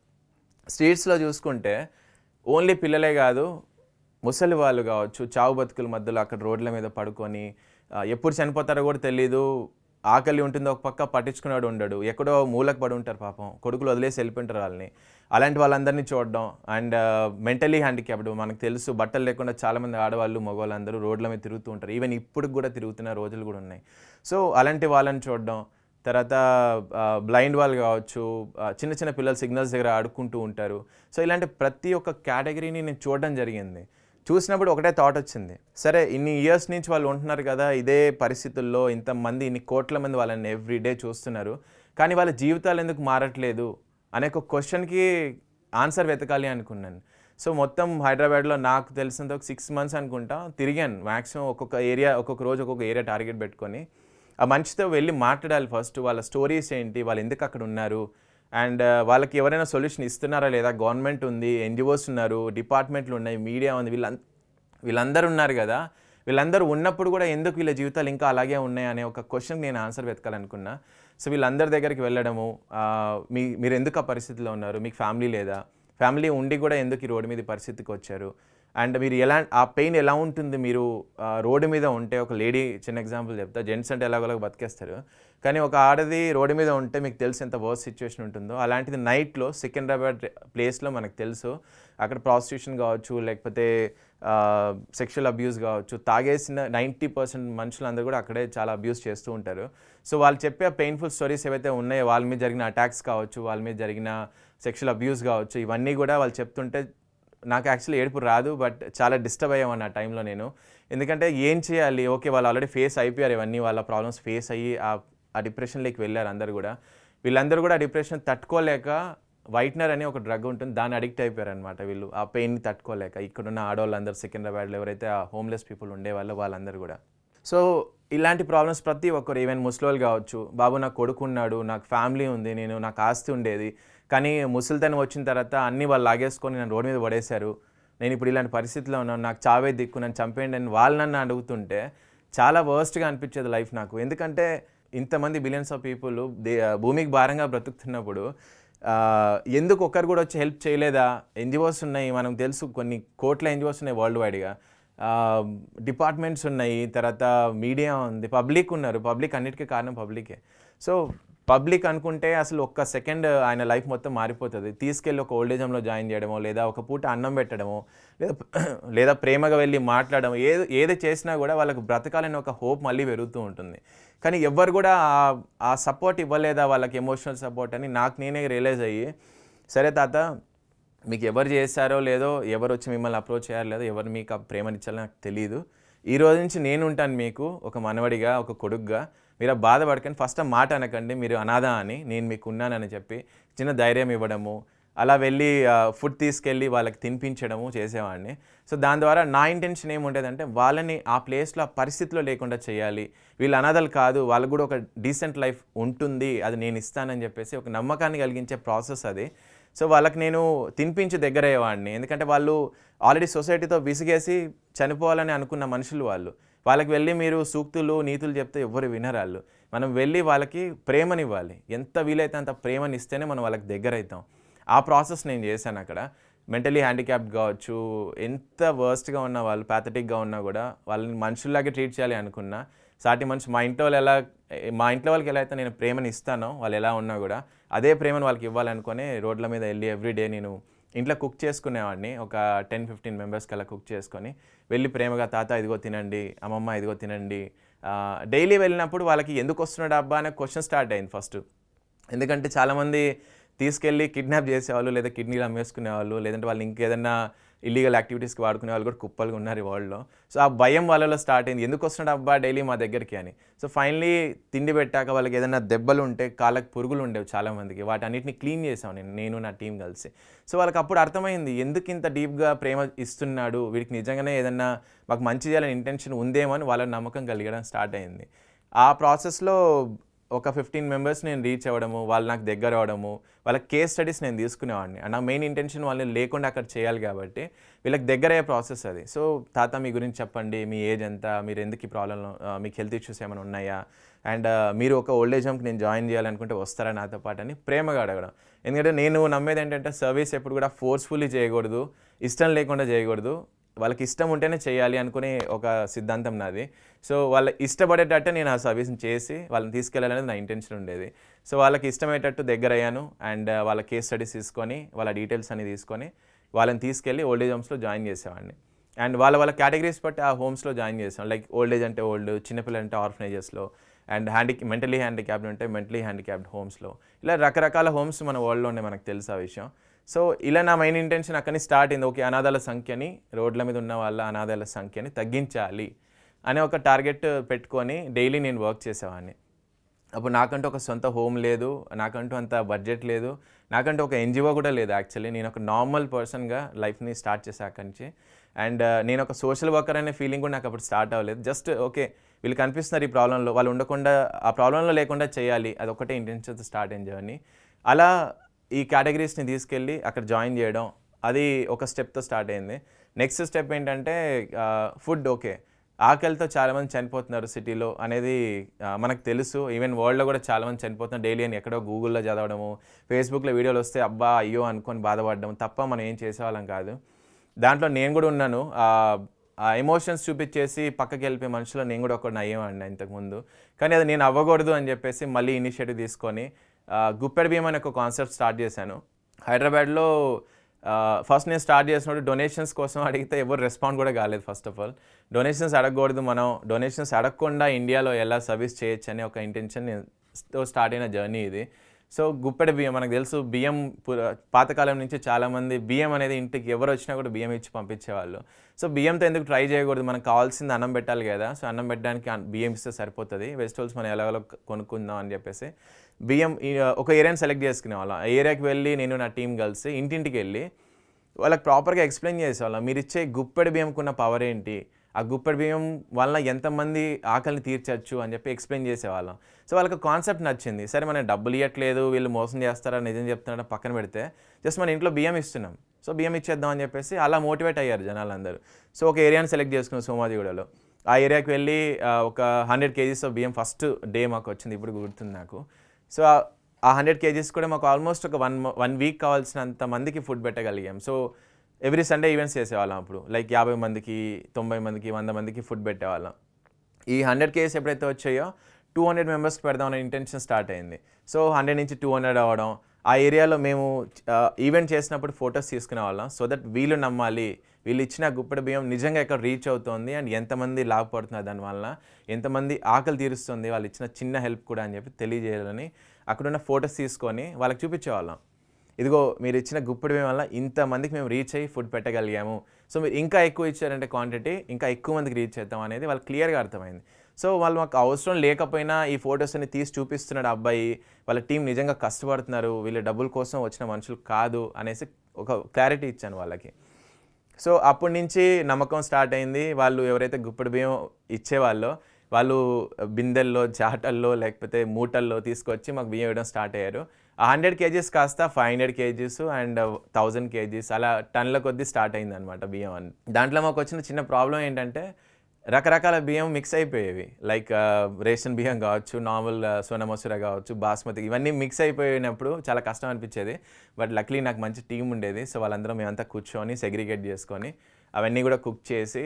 స్ట్రీట్స్లో చూసుకుంటే ఓన్లీ పిల్లలే కాదు ముసలి వాళ్ళు కావచ్చు చావు బతుకుల మధ్యలో అక్కడ రోడ్ల మీద పడుకొని ఎప్పుడు చనిపోతారో కూడా తెలీదు ఆకలి ఉంటుందో ఒక పక్క పట్టించుకున్నాడు ఉండడు ఎక్కడో మూలకు పడి ఉంటారు పాపం కొడుకులు వదిలేసి వెళ్ళిపోయింటారు వాళ్ళని అలాంటి వాళ్ళందరినీ చూడడం అండ్ మెంటలీ హ్యాండిక్యాప్డ్ మనకు తెలుసు బట్టలు లేకుండా చాలామంది ఆడవాళ్ళు మగవాళ్ళందరూ రోడ్ల మీద తిరుగుతూ ఉంటారు ఈవెన్ ఇప్పుడు కూడా తిరుగుతున్న రోజులు కూడా ఉన్నాయి సో అలాంటి వాళ్ళని చూడడం తర్వాత బ్లైండ్ వాళ్ళు కావచ్చు చిన్న చిన్న పిల్లలు సిగ్నల్స్ దగ్గర ఆడుకుంటూ ఉంటారు సో ఇలాంటి ప్రతి ఒక్క కేటగిరీని నేను చూడడం జరిగింది చూసినప్పుడు ఒకటే థాట్ వచ్చింది సరే ఇన్ని ఇయర్స్ నుంచి వాళ్ళు ఉంటున్నారు కదా ఇదే పరిస్థితుల్లో ఇంతమంది ఇన్ని కోట్ల మంది వాళ్ళని ఎవ్రీడే చూస్తున్నారు కానీ వాళ్ళ జీవితాలు ఎందుకు మారట్లేదు అనే ఒక క్వశ్చన్కి ఆన్సర్ వెతకాలి అనుకున్నాను సో మొత్తం హైదరాబాద్లో నాకు తెలిసినంత ఒక సిక్స్ మంత్స్ అనుకుంటా తిరిగాను మ్యాక్సిమం ఒక్కొక్క ఏరియా ఒక్కొక్క రోజు ఒక్కొక్క ఏరియా టార్గెట్ పెట్టుకొని ఆ మనిషితో వెళ్ళి మాట్లాడాలి ఫస్ట్ వాళ్ళ స్టోరీస్ ఏంటి వాళ్ళు ఎందుకు అక్కడ ఉన్నారు అండ్ uh, వాళ్ళకి ఎవరైనా సొల్యూషన్ ఇస్తున్నారా లేదా గవర్నమెంట్ ఉంది ఎన్జిఓస్ ఉన్నారు డిపార్ట్మెంట్లు ఉన్నాయి మీడియా ఉంది వీళ్ళ వీళ్ళందరూ ఉన్నారు కదా వీళ్ళందరూ ఉన్నప్పుడు కూడా ఎందుకు వీళ్ళ జీవితాలు ఇంకా అలాగే ఉన్నాయి అనే ఒక క్వశ్చన్ నేను ఆన్సర్ వెతకాలనుకున్నా సో వీళ్ళందరి దగ్గరికి వెళ్ళడము మీ మీరు ఎందుకు ఆ పరిస్థితిలో ఉన్నారు మీకు ఫ్యామిలీ లేదా ఫ్యామిలీ ఉండి కూడా ఎందుకు ఈ రోడ్డు మీద పరిస్థితికి వచ్చారు అండ్ మీరు ఎలా ఆ పెయిన్ ఎలా ఉంటుంది మీరు రోడ్డు మీద ఉంటే ఒక లేడీ చిన్న ఎగ్జాంపుల్ చెప్తా జెంట్స్ అంటే ఎలాగోలాగ బతికేస్తారు కానీ ఒక ఆడది రోడ్డు మీద ఉంటే మీకు తెలుసు ఎంత వర్స్ సిచ్యువేషన్ ఉంటుందో అలాంటిది నైట్లో సికింద్రాబాద్ ప్లేస్లో మనకు తెలుసు అక్కడ ప్రాస్టిట్యూషన్ కావచ్చు లేకపోతే సెక్షువల్ అబ్యూస్ కావచ్చు తాగేసిన నైంటీ పర్సెంట్ మనుషులందరూ కూడా అక్కడే చాలా అబ్యూస్ చేస్తూ ఉంటారు సో వాళ్ళు చెప్పే పెయిన్ఫుల్ స్టోరీస్ ఏవైతే ఉన్నాయో వాళ్ళ మీద జరిగిన అటాక్స్ కావచ్చు వాళ్ళ మీద జరిగిన సెక్షువల్ అబ్యూస్ కావచ్చు ఇవన్నీ కూడా వాళ్ళు చెప్తుంటే నాకు యాక్చువల్లీ ఏడుపు రాదు బట్ చాలా డిస్టర్బ్ అయ్యామన్న ఆ టైంలో నేను ఎందుకంటే ఏం చేయాలి ఓకే వాళ్ళు ఆల్రెడీ ఫేస్ అయిపోయారు ఇవన్నీ వాళ్ళ ప్రాబ్లమ్స్ ఫేస్ అయ్యి ఆ డిప్రెషన్లోకి వెళ్ళారు అందరు కూడా వీళ్ళందరూ కూడా డిప్రెషన్ తట్టుకోలేక వైట్నర్ అని ఒక డ్రగ్ ఉంటుంది దాన్ని అడిక్ట్ అయిపోయారు అనమాట వీళ్ళు ఆ పెయిన్ని తట్టుకోలేక ఇక్కడున్న ఆడవాళ్ళందరూ సికింద్రాబాద్లో ఎవరైతే ఆ హోమ్లెస్ పీపుల్ ఉండేవాళ్ళు వాళ్ళందరూ కూడా సో ఇలాంటి ప్రాబ్లమ్స్ ప్రతి ఒక్కరు ఈవెన్ ముసలోళ్ళు కావచ్చు బాబు నాకు కొడుకున్నాడు నాకు ఫ్యామిలీ ఉంది నేను నాకు ఆస్తి ఉండేది కానీ ముసలితనం వచ్చిన తర్వాత అన్ని వాళ్ళు లాగేసుకొని నన్ను రోడ్డు మీద పడేశారు నేను ఇప్పుడు ఇలాంటి పరిస్థితిలో ఉన్నాను నాకు చావే దిక్కు నన్ను చంపేయండి అని వాళ్ళు నన్ను అడుగుతుంటే చాలా వర్స్ట్గా అనిపించేది లైఫ్ నాకు ఎందుకంటే ఇంతమంది బిలియన్స్ ఆఫ్ పీపుల్ భూమికి భారంగా బ్రతుకుతున్నప్పుడు ఎందుకు ఒక్కరు కూడా వచ్చి హెల్ప్ చేయలేదా ఎన్జిఓస్ ఉన్నాయి మనకు తెలుసు కొన్ని కోట్ల ఎన్జిఓస్ ఉన్నాయి వరల్డ్ వైడ్గా డిపార్ట్మెంట్స్ ఉన్నాయి తర్వాత మీడియా ఉంది పబ్లిక్ ఉన్నారు పబ్లిక్ అన్నిటికీ కారణం పబ్లికే సో పబ్లిక్ అనుకుంటే అసలు ఒక్క సెకండ్ ఆయన లైఫ్ మొత్తం మారిపోతుంది తీసుకెళ్ళి ఒక ఓల్డ్ ఏజ్లో జాయిన్ చేయడమో లేదా ఒక పూట అన్నం పెట్టడమో లేదా లేదా ప్రేమగా వెళ్ళి మాట్లాడడం ఏది ఏది చేసినా కూడా వాళ్ళకు బ్రతకాలని ఒక హోప్ మళ్ళీ పెరుగుతూ ఉంటుంది కానీ ఎవ్వరు కూడా ఆ సపోర్ట్ ఇవ్వలేదా వాళ్ళకి ఎమోషనల్ సపోర్ట్ అని నాకు నేనే రియలైజ్ అయ్యి సరే తాత మీకు ఎవరు చేశారో లేదో ఎవరు వచ్చి మిమ్మల్ని అప్రోచ్ చేయాలి లేదో ఎవరు మీకు ఆ నాకు తెలియదు ఈ రోజు నుంచి నేను ఉంటాను మీకు ఒక మనవడిగా ఒక కొడుగ్గా మీరు బాధపడకండి ఫస్ట్ మాట అనకండి మీరు అనాథ అని నేను మీకు ఉన్నానని చెప్పి చిన్న ధైర్యం ఇవ్వడము అలా వెళ్ళి ఫుడ్ తీసుకెళ్ళి వాళ్ళకి తినిపించడము చేసేవాడిని సో దాని ద్వారా నా ఇంటెన్షన్ ఏముండేదంటే వాళ్ళని ఆ ప్లేస్లో ఆ పరిస్థితిలో లేకుండా చేయాలి వీళ్ళు అనాథలు కాదు వాళ్ళకు కూడా ఒక డీసెంట్ లైఫ్ ఉంటుంది అది నేను ఇస్తానని చెప్పేసి ఒక నమ్మకాన్ని కలిగించే ప్రాసెస్ అది సో వాళ్ళకి నేను తినిపించి దగ్గరయ్యేవాడిని ఎందుకంటే వాళ్ళు ఆల్రెడీ సొసైటీతో విసిగేసి చనిపోవాలని అనుకున్న మనుషులు వాళ్ళు వాళ్ళకి వెళ్ళి మీరు సూక్తులు నీతులు చెప్తే ఎవ్వరు వినరాళ్ళు మనం వెళ్ళి వాళ్ళకి ప్రేమనివ్వాలి ఎంత వీలైతే అంత ప్రేమనిస్తేనే మనం వాళ్ళకి దగ్గర అవుతాం ఆ ప్రాసెస్ నేను చేశాను అక్కడ మెంటలీ హ్యాండిక్యాప్డ్ కావచ్చు ఎంత వర్స్ట్గా ఉన్న వాళ్ళు ప్యాథటిక్గా ఉన్నా కూడా వాళ్ళని మనుషుల్లాగే ట్రీట్ చేయాలి అనుకున్నా సాటి మనిషి మా ఇంట్లో వాళ్ళు ఎలా మా ఇంట్లో వాళ్ళకి ఎలా అయితే నేను ప్రేమను ఇస్తానో వాళ్ళు ఎలా ఉన్నా కూడా అదే ప్రేమను వాళ్ళకి ఇవ్వాలనుకొని రోడ్ల మీద వెళ్ళి ఎవ్రీడే నేను ఇంట్లో కుక్ చేసుకునేవాడిని ఒక టెన్ ఫిఫ్టీన్ మెంబర్స్కి అలా కుక్ చేసుకొని వెళ్ళి ప్రేమగా తాత ఇదిగో తినండి అమ్మమ్మ ఇదిగో తినండి డైలీ వెళ్ళినప్పుడు వాళ్ళకి ఎందుకు వస్తున్నాడు అబ్బా అనే క్వశ్చన్ స్టార్ట్ అయింది ఫస్ట్ ఎందుకంటే చాలామంది తీసుకెళ్ళి కిడ్నాప్ చేసేవాళ్ళు లేదా కిడ్నీలు అమ్మేసుకునేవాళ్ళు లేదంటే వాళ్ళు ఇంకేదన్నా ఇల్లీగల్ యాక్టివిటీస్కి వాడుకునే వాళ్ళు కూడా కుప్పలుగా ఉన్నారు వరల్డ్లో సో ఆ భయం వాళ్ళలో స్టార్ట్ అయింది ఎందుకు వస్తున్నాడు అబ్బా డైలీ మా దగ్గరికి అని సో ఫైనలీ తిండి పెట్టాక వాళ్ళకి ఏదైనా దెబ్బలు ఉంటే కాళ్ళకు పురుగులు ఉండేవి చాలామందికి వాటి అన్నిటిని క్లీన్ చేసాం నేను నేను నా టీం కలిసి సో వాళ్ళకి అప్పుడు అర్థమైంది ఎందుకు ఇంత డీప్గా ప్రేమ ఇస్తున్నాడు వీడికి నిజంగానే ఏదన్నా మాకు మంచి చేయాలని ఇంటెన్షన్ ఉందేమో అని వాళ్ళ నమ్మకం కలిగడం స్టార్ట్ అయింది ఆ ప్రాసెస్లో ఒక ఫిఫ్టీన్ మెంబర్స్ నేను రీచ్ అవ్వడము వాళ్ళు నాకు దగ్గర అవ్వడము వాళ్ళ కేస్ స్టడీస్ నేను తీసుకునేవాడిని నా మెయిన్ ఇంటెన్షన్ వాళ్ళని లేకుండా అక్కడ చేయాలి కాబట్టి వీళ్ళకి దగ్గర అయ్యే ప్రాసెస్ అది సో తాత మీ గురించి చెప్పండి మీ ఏజ్ ఎంత మీరు ఎందుకు ఈ ప్రాబ్లం మీకు హెల్త్ ఇష్యూస్ ఏమైనా ఉన్నాయా అండ్ మీరు ఒక ఓల్డ్ ఏజ్ హోమ్కి నేను జాయిన్ చేయాలనుకుంటే వస్తారా నాతో పాటు అని ప్రేమగా అడగడం ఎందుకంటే నేను నమ్మేది ఏంటంటే సర్వీస్ ఎప్పుడు కూడా ఫోర్స్ఫుల్లీ చేయకూడదు ఇష్టం లేకుండా చేయకూడదు వాళ్ళకి ఇష్టం ఉంటేనే చేయాలి అనుకునే ఒక సిద్ధాంతం నాది సో వాళ్ళ ఇష్టపడేటట్టే నేను ఆ సర్వీస్ని చేసి వాళ్ళని తీసుకెళ్ళాలనేది నా ఇంటెన్షన్ ఉండేది సో వాళ్ళకి ఇష్టమయ్యేటట్టు దగ్గర అయ్యాను అండ్ వాళ్ళ కేస్ స్టడీస్ తీసుకొని వాళ్ళ డీటెయిల్స్ అన్ని తీసుకొని వాళ్ళని తీసుకెళ్ళి ఓల్డ్ ఏజ్ హోమ్స్లో జాయిన్ చేసేవాడిని అండ్ వాళ్ళ వాళ్ళ కేటగిరీస్ బట్టి ఆ హోమ్స్లో జాయిన్ చేసాం లైక్ ఓల్డ్ ఏజ్ అంటే ఓల్డ్ చిన్నపిల్లలు అంటే ఆర్ఫనేజెస్లో అండ్ హ్యాండిక్ మెంటలీ హ్యాండిక్యాప్డ్ ఉంటే మెంటలీ హ్యాండిక్యాప్డ్ హోమ్స్లో ఇలా రకరకాల హోమ్స్ మన వరల్డ్లో ఉన్నాయి మనకు తెలుసు ఆ విషయం సో ఇలా నా మెయిన్ ఇంటెన్షన్ అక్కడిని స్టార్ట్ అయింది ఓకే అనాథాల సంఖ్యని రోడ్ల మీద ఉన్న వాళ్ళ అనాథాల సంఖ్యని తగ్గించాలి అనే ఒక టార్గెట్ పెట్టుకొని డైలీ నేను వర్క్ చేసేవాడిని అప్పుడు నాకంటూ ఒక సొంత హోమ్ లేదు నాకంటూ అంత బడ్జెట్ లేదు నాకంటూ ఒక ఎన్జిఓ కూడా లేదు యాక్చువల్లీ నేను ఒక నార్మల్ పర్సన్గా లైఫ్ని స్టార్ట్ చేశాక నుంచి అండ్ uh, నేను ఒక సోషల్ వర్కర్ అనే ఫీలింగ్ కూడా నాకు అప్పుడు స్టార్ట్ అవ్వలేదు జస్ట్ ఓకే వీళ్ళు కనిపిస్తున్నారు ఈ ప్రాబ్లంలో వాళ్ళు ఉండకుండా ఆ ప్రాబ్లంలో లేకుండా చేయాలి అది ఒకటే ఇంటెన్షన్తో స్టార్ట్ అయిన జర్నీ అలా ఈ కేటగిరీస్ని తీసుకెళ్ళి అక్కడ జాయిన్ చేయడం అది ఒక స్టెప్తో స్టార్ట్ అయింది నెక్స్ట్ స్టెప్ ఏంటంటే ఫుడ్ ఓకే ఆకలితో చాలామంది చనిపోతున్నారు సిటీలో అనేది మనకు తెలుసు ఈవెన్ వరల్డ్లో కూడా చాలామంది చనిపోతున్నారు డైలీ అని ఎక్కడో గూగుల్లో చదవడము ఫేస్బుక్లో వీడియోలు వస్తే అబ్బా అయ్యో అనుకొని బాధపడడం తప్ప మనం ఏం చేసేవాళ్ళం కాదు దాంట్లో నేను కూడా ఉన్నాను ఎమోషన్స్ చూపించేసి పక్కకి వెళ్ళిపోయే మనుషులు నేను కూడా ఒకటి అయ్యేవాడిని ఇంతకుముందు కానీ అది నేను అవ్వకూడదు అని చెప్పేసి మళ్ళీ ఇనిషియేటివ్ తీసుకొని గుప్పెడ భీమ్ అనే ఒక కాన్సెప్ట్ స్టార్ట్ చేశాను హైదరాబాద్లో ఫస్ట్ నేను స్టార్ట్ చేసినప్పుడు డొనేషన్స్ కోసం అడిగితే ఎవరు రెస్పాండ్ కూడా కాలేదు ఫస్ట్ ఆఫ్ ఆల్ డొనేషన్స్ అడగకూడదు మనం డొనేషన్స్ అడగకుండా ఇండియాలో ఎలా సర్వీస్ చేయొచ్చు అనే ఒక ఇంటెన్షన్ నేను స్టార్ట్ అయిన జర్నీ ఇది సో గుప్పెడ బియ్యం మనకు తెలుసు బియ్యం పాతకాలం నుంచి చాలామంది బియ్యం అనేది ఇంటికి ఎవరు వచ్చినా కూడా బియ్యం ఇచ్చి పంపించేవాళ్ళు సో బియ్యంతో ఎందుకు ట్రై చేయకూడదు మనకు కావాల్సింది అన్నం పెట్టాలి కదా సో అన్నం పెట్టడానికి బియ్యం ఇస్తే సరిపోతుంది వెజిటబుల్స్ మనం ఎలాగో కొనుక్కుందాం అని చెప్పేసి బియ్యం ఒక ఏరియాని సెలెక్ట్ చేసుకునే వాళ్ళం ఆ ఏరియాకి వెళ్ళి నేను నా టీం కలిసి ఇంటింటికి వెళ్ళి వాళ్ళకి ప్రాపర్గా ఎక్స్ప్లెయిన్ చేసేవాళ్ళం మీరు ఇచ్చే గుప్పెడ బియ్యంకున్న పవర్ ఏంటి ఆ గుప్పడి బియ్యం వల్ల ఎంతమంది ఆకలిని తీర్చచ్చు అని చెప్పి ఎక్స్ప్లెయిన్ చేసేవాళ్ళం సో వాళ్ళకి కాన్సెప్ట్ నచ్చింది సరే మనం డబ్బులు ఇవ్వట్లేదు వీళ్ళు మోసం చేస్తారా నిజం చెప్తున్నారా పక్కన పెడితే జస్ట్ మన ఇంట్లో బియ్యం ఇస్తున్నాం సో బియ్యం ఇచ్చేద్దాం అని చెప్పేసి అలా మోటివేట్ అయ్యారు జనాలందరూ సో ఒక ఏరియాని సెలెక్ట్ చేసుకున్నాం సోమాజిగూడలో ఆ ఏరియాకి వెళ్ళి ఒక హండ్రెడ్ కేజీస్ ఆఫ్ బియ్యం ఫస్ట్ డే మాకు వచ్చింది ఇప్పుడు గుర్తుంది నాకు సో ఆ హండ్రెడ్ కేజీస్ కూడా మాకు ఆల్మోస్ట్ ఒక వన్ వన్ వీక్ కావాల్సినంత మందికి ఫుడ్ పెట్టగలిగాం సో ఎవ్రీ సండే ఈవెంట్స్ చేసేవాళ్ళం అప్పుడు లైక్ యాభై మందికి తొంభై మందికి వంద మందికి ఫుడ్ పెట్టేవాళ్ళం ఈ హండ్రెడ్ కేస్ ఎప్పుడైతే వచ్చాయో టూ హండ్రెడ్ మెంబర్స్కి పెడదాం అనే ఇంటెన్షన్ స్టార్ట్ అయింది సో హండ్రెడ్ నుంచి టూ హండ్రెడ్ అవ్వడం ఆ ఏరియాలో మేము ఈవెంట్ చేసినప్పుడు ఫొటోస్ తీసుకునే వాళ్ళం సో దట్ వీళ్ళు నమ్మాలి వీళ్ళు ఇచ్చిన గుప్పెడు బియ్యం నిజంగా ఎక్కడ రీచ్ అవుతుంది అండ్ ఎంతమంది లాభపడుతున్నారు దానివల్ల ఎంతమంది ఆకలి తీరుస్తుంది వాళ్ళు ఇచ్చిన చిన్న హెల్ప్ కూడా అని చెప్పి తెలియజేయాలని అక్కడున్న ఫొటోస్ తీసుకొని వాళ్ళకి చూపించేవాళ్ళం ఇదిగో మీరు ఇచ్చిన గుప్పిడి వల్ల ఇంతమందికి మేము రీచ్ అయ్యి ఫుడ్ పెట్టగలిగాము సో మీరు ఇంకా ఎక్కువ ఇచ్చారంటే క్వాంటిటీ ఇంకా ఎక్కువ మందికి రీచ్ చేద్దాం అనేది వాళ్ళు క్లియర్గా అర్థమైంది సో వాళ్ళు మాకు అవసరం లేకపోయినా ఈ ఫొటోస్ అన్ని తీసి చూపిస్తున్నాడు అబ్బాయి వాళ్ళ టీం నిజంగా కష్టపడుతున్నారు వీళ్ళు డబ్బుల కోసం వచ్చిన మనుషులు కాదు అనేసి ఒక క్లారిటీ ఇచ్చాను వాళ్ళకి సో అప్పటి నుంచి నమ్మకం స్టార్ట్ అయింది వాళ్ళు ఎవరైతే గుప్పిడి బియ్యం ఇచ్చేవాళ్ళో వాళ్ళు బిందెల్లో జాటల్లో లేకపోతే మూటల్లో తీసుకొచ్చి మాకు బియ్యం ఇవ్వడం స్టార్ట్ అయ్యారు హండ్రెడ్ కేజీస్ కాస్త five hundred kgs and thousand kgs అలా టన్ల కొద్దీ స్టార్ట్ అయింది అనమాట బియ్యం అని దాంట్లో మాకు వచ్చిన చిన్న ప్రాబ్లం ఏంటంటే రకరకాల బియ్యం మిక్స్ అయిపోయేవి లైక్ రేషన్ బియ్యం కావచ్చు నార్మల్ సోనమసూర కావచ్చు బాస్మతి ఇవన్నీ మిక్స్ అయిపోయినప్పుడు చాలా కష్టం అనిపించేది బట్ లక్లీ నాకు మంచి టీం ఉండేది సో వాళ్ళందరం మేమంతా కూర్చొని సెగ్రిగేట్ చేసుకొని అవన్నీ కూడా కుక్ చేసి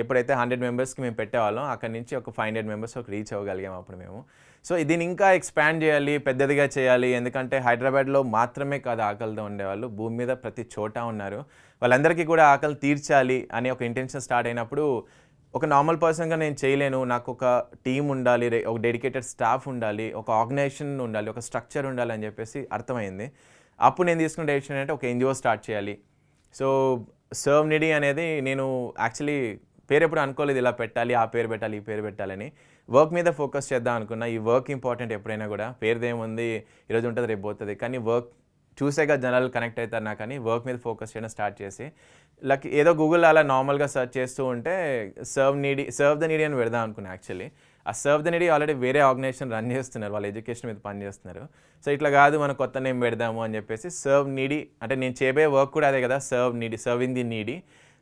ఎప్పుడైతే హండ్రెడ్ మెంబర్స్కి మేము పెట్టేవాళ్ళం అక్కడి నుంచి ఒక ఫైవ్ హండ్రెడ్ మెంబర్స్ ఒక రీచ్ అవ్వగలిగాం అప్పుడు మేము సో దీన్ని ఇంకా ఎక్స్పాండ్ చేయాలి పెద్దదిగా చేయాలి ఎందుకంటే హైదరాబాద్లో మాత్రమే కాదు ఆకలితో ఉండేవాళ్ళు భూమి మీద ప్రతి చోట ఉన్నారు వాళ్ళందరికీ కూడా ఆకలి తీర్చాలి అనే ఒక ఇంటెన్షన్ స్టార్ట్ అయినప్పుడు ఒక నార్మల్ పర్సన్గా నేను చేయలేను నాకు ఒక టీం ఉండాలి ఒక డెడికేటెడ్ స్టాఫ్ ఉండాలి ఒక ఆర్గనైజేషన్ ఉండాలి ఒక స్ట్రక్చర్ ఉండాలి అని చెప్పేసి అర్థమైంది అప్పుడు నేను తీసుకున్న డెసిషన్ అంటే ఒక ఎన్జిఓ స్టార్ట్ చేయాలి సో సర్వ్ నిడి అనేది నేను యాక్చువల్లీ పేరు ఎప్పుడు అనుకోలేదు ఇలా పెట్టాలి ఆ పేరు పెట్టాలి ఈ పేరు పెట్టాలని వర్క్ మీద ఫోకస్ చేద్దాం అనుకున్నా ఈ వర్క్ ఇంపార్టెంట్ ఎప్పుడైనా కూడా పేరుదేముంది ఈరోజు ఉంటుంది రేపు పోతుంది కానీ వర్క్ చూసేగా జనాలు కనెక్ట్ అవుతారు నాకు అని వర్క్ మీద ఫోకస్ చేయడం స్టార్ట్ చేసి లక్ ఏదో గూగుల్ అలా నార్మల్గా సెర్చ్ చేస్తూ ఉంటే serve needy serve the needy అని పెడదాం అనుకున్నాను యాక్చువల్లీ ఆ సర్వ్ ద నీడి ఆల్రెడీ వేరే ఆర్గనైజేషన్ రన్ చేస్తున్నారు వాళ్ళు ఎడ్యుకేషన్ మీద పని చేస్తున్నారు సో ఇట్లా కాదు మనం కొత్త నేమ్ పెడదాము అని చెప్పేసి సర్వ్ నీడి అంటే నేను చేపే వర్క్ కూడా అదే కదా serve needy serve in the needy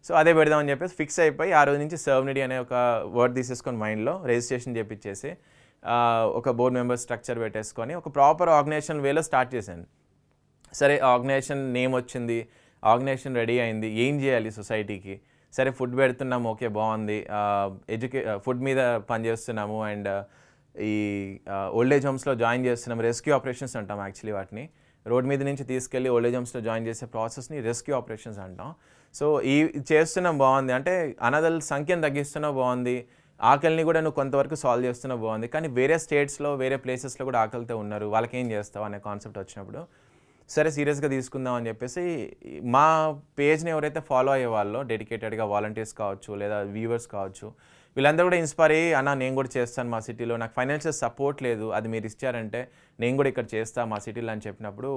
so అదే పెడదామని చెప్పేసి ఫిక్స్ అయిపోయి ఆ రోజు నుంచి సర్వ్నిడి అనే ఒక వర్డ్ తీసేసుకొని మైండ్లో రిజిస్ట్రేషన్ చేపించేసి ఒక బోర్డ్ మెంబర్ స్ట్రక్చర్ పెట్టేసుకొని ఒక ప్రాపర్ ఆర్గనైజేషన్ వేలో స్టార్ట్ చేశాను సరే ఆర్గనైజేషన్ నేమ్ వచ్చింది ఆర్గనైజేషన్ రెడీ అయింది ఏం చేయాలి సొసైటీకి సరే ఫుడ్ పెడుతున్నాము ఓకే బాగుంది ఎడ్యుకే ఫుడ్ మీద పనిచేస్తున్నాము అండ్ ఈ ఓల్డేజ్ హోమ్స్లో జాయిన్ చేస్తున్నాము రెస్క్యూ ఆపరేషన్స్ అంటాం యాక్చువల్లీ వాటిని రోడ్ మీద నుంచి తీసుకెళ్ళి ఏజ్ హోమ్స్లో జాయిన్ చేసే ప్రాసెస్ని రెస్క్యూ ఆపరేషన్స్ అంటాం సో ఈ చేస్తున్నా బాగుంది అంటే అనదల్ సంఖ్యను తగ్గిస్తున్నా బాగుంది ఆకలిని కూడా నువ్వు కొంతవరకు సాల్వ్ చేస్తున్నా బాగుంది కానీ వేరే స్టేట్స్లో వేరే ప్లేసెస్లో కూడా ఆకలితో ఉన్నారు వాళ్ళకి ఏం చేస్తావు అనే కాన్సెప్ట్ వచ్చినప్పుడు సరే సీరియస్గా తీసుకుందాం అని చెప్పేసి మా పేజ్ని ఎవరైతే ఫాలో అయ్యే వాళ్ళు డెడికేటెడ్గా వాలంటీర్స్ కావచ్చు లేదా వ్యూవర్స్ కావచ్చు వీళ్ళందరూ కూడా ఇన్స్పైర్ అయ్యి అన్న నేను కూడా చేస్తాను మా సిటీలో నాకు ఫైనాన్షియల్ సపోర్ట్ లేదు అది మీరు ఇచ్చారంటే నేను కూడా ఇక్కడ చేస్తా మా సిటీలో అని చెప్పినప్పుడు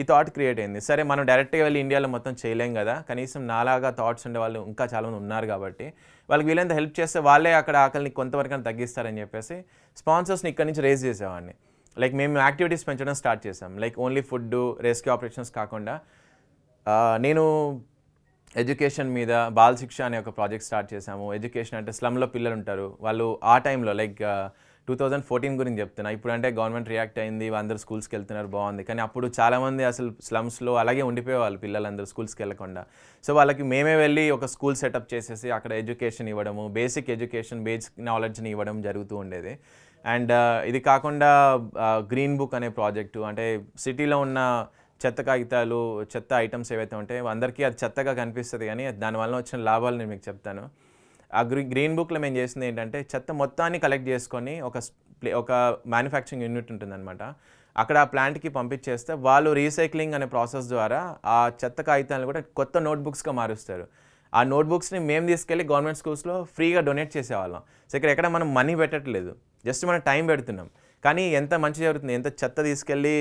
ఈ థాట్ క్రియేట్ అయింది సరే మనం డైరెక్ట్గా వెళ్ళి ఇండియాలో మొత్తం చేయలేం కదా కనీసం నాలాగా థాట్స్ ఉండే వాళ్ళు ఇంకా చాలామంది ఉన్నారు కాబట్టి వాళ్ళకి వీళ్ళంతా హెల్ప్ చేస్తే వాళ్ళే అక్కడ ఆకలిని కొంతవరకు తగ్గిస్తారని చెప్పేసి స్పాన్సర్స్ని ఇక్కడ నుంచి రేజ్ చేసేవాడిని లైక్ మేము యాక్టివిటీస్ పెంచడం స్టార్ట్ చేసాం like only food rescue operations కాకుండా నేను ఎడ్యుకేషన్ మీద బాల్ శిక్ష అనే ఒక ప్రాజెక్ట్ స్టార్ట్ చేసాము ఎడ్యుకేషన్ అంటే స్లమ్లో పిల్లలు ఉంటారు వాళ్ళు ఆ టైంలో లైక్ టూ థౌజండ్ ఫోర్టీన్ గురించి చెప్తున్నా ఇప్పుడు అంటే గవర్నమెంట్ రియాక్ట్ అయింది అందరు స్కూల్స్కి వెళ్తున్నారు బాగుంది కానీ అప్పుడు చాలామంది అసలు స్లమ్స్లో అలాగే ఉండిపోయేవాళ్ళు పిల్లలందరూ స్కూల్స్కి వెళ్ళకుండా సో వాళ్ళకి మేమే వెళ్ళి ఒక స్కూల్ సెటప్ చేసేసి అక్కడ ఎడ్యుకేషన్ ఇవ్వడము బేసిక్ ఎడ్యుకేషన్ బేసిక్ నాలెడ్జ్ని ఇవ్వడం జరుగుతూ ఉండేది అండ్ ఇది కాకుండా గ్రీన్ బుక్ అనే ప్రాజెక్టు అంటే సిటీలో ఉన్న చెత్త కాగితాలు చెత్త ఐటమ్స్ ఏవైతే ఉంటాయో అందరికీ అది చెత్తగా కనిపిస్తుంది కానీ దానివల్ల వచ్చిన లాభాలు నేను మీకు చెప్తాను ఆ గ్రీ గ్రీన్ బుక్లో మేము చేసింది ఏంటంటే చెత్త మొత్తాన్ని కలెక్ట్ చేసుకొని ఒక ఒక మ్యానుఫ్యాక్చరింగ్ యూనిట్ ఉంటుందన్నమాట అక్కడ ఆ ప్లాంట్కి పంపించేస్తే వాళ్ళు రీసైక్లింగ్ అనే ప్రాసెస్ ద్వారా ఆ చెత్త కాగితాలను కూడా కొత్త నోట్బుక్స్గా మారుస్తారు ఆ నోట్బుక్స్ని మేము తీసుకెళ్ళి గవర్నమెంట్ స్కూల్స్లో ఫ్రీగా డొనేట్ చేసేవాళ్ళం సో ఇక్కడ ఎక్కడ మనం మనీ పెట్టట్లేదు జస్ట్ మనం టైం పెడుతున్నాం కానీ ఎంత మంచి జరుగుతుంది ఎంత చెత్త తీసుకెళ్ళి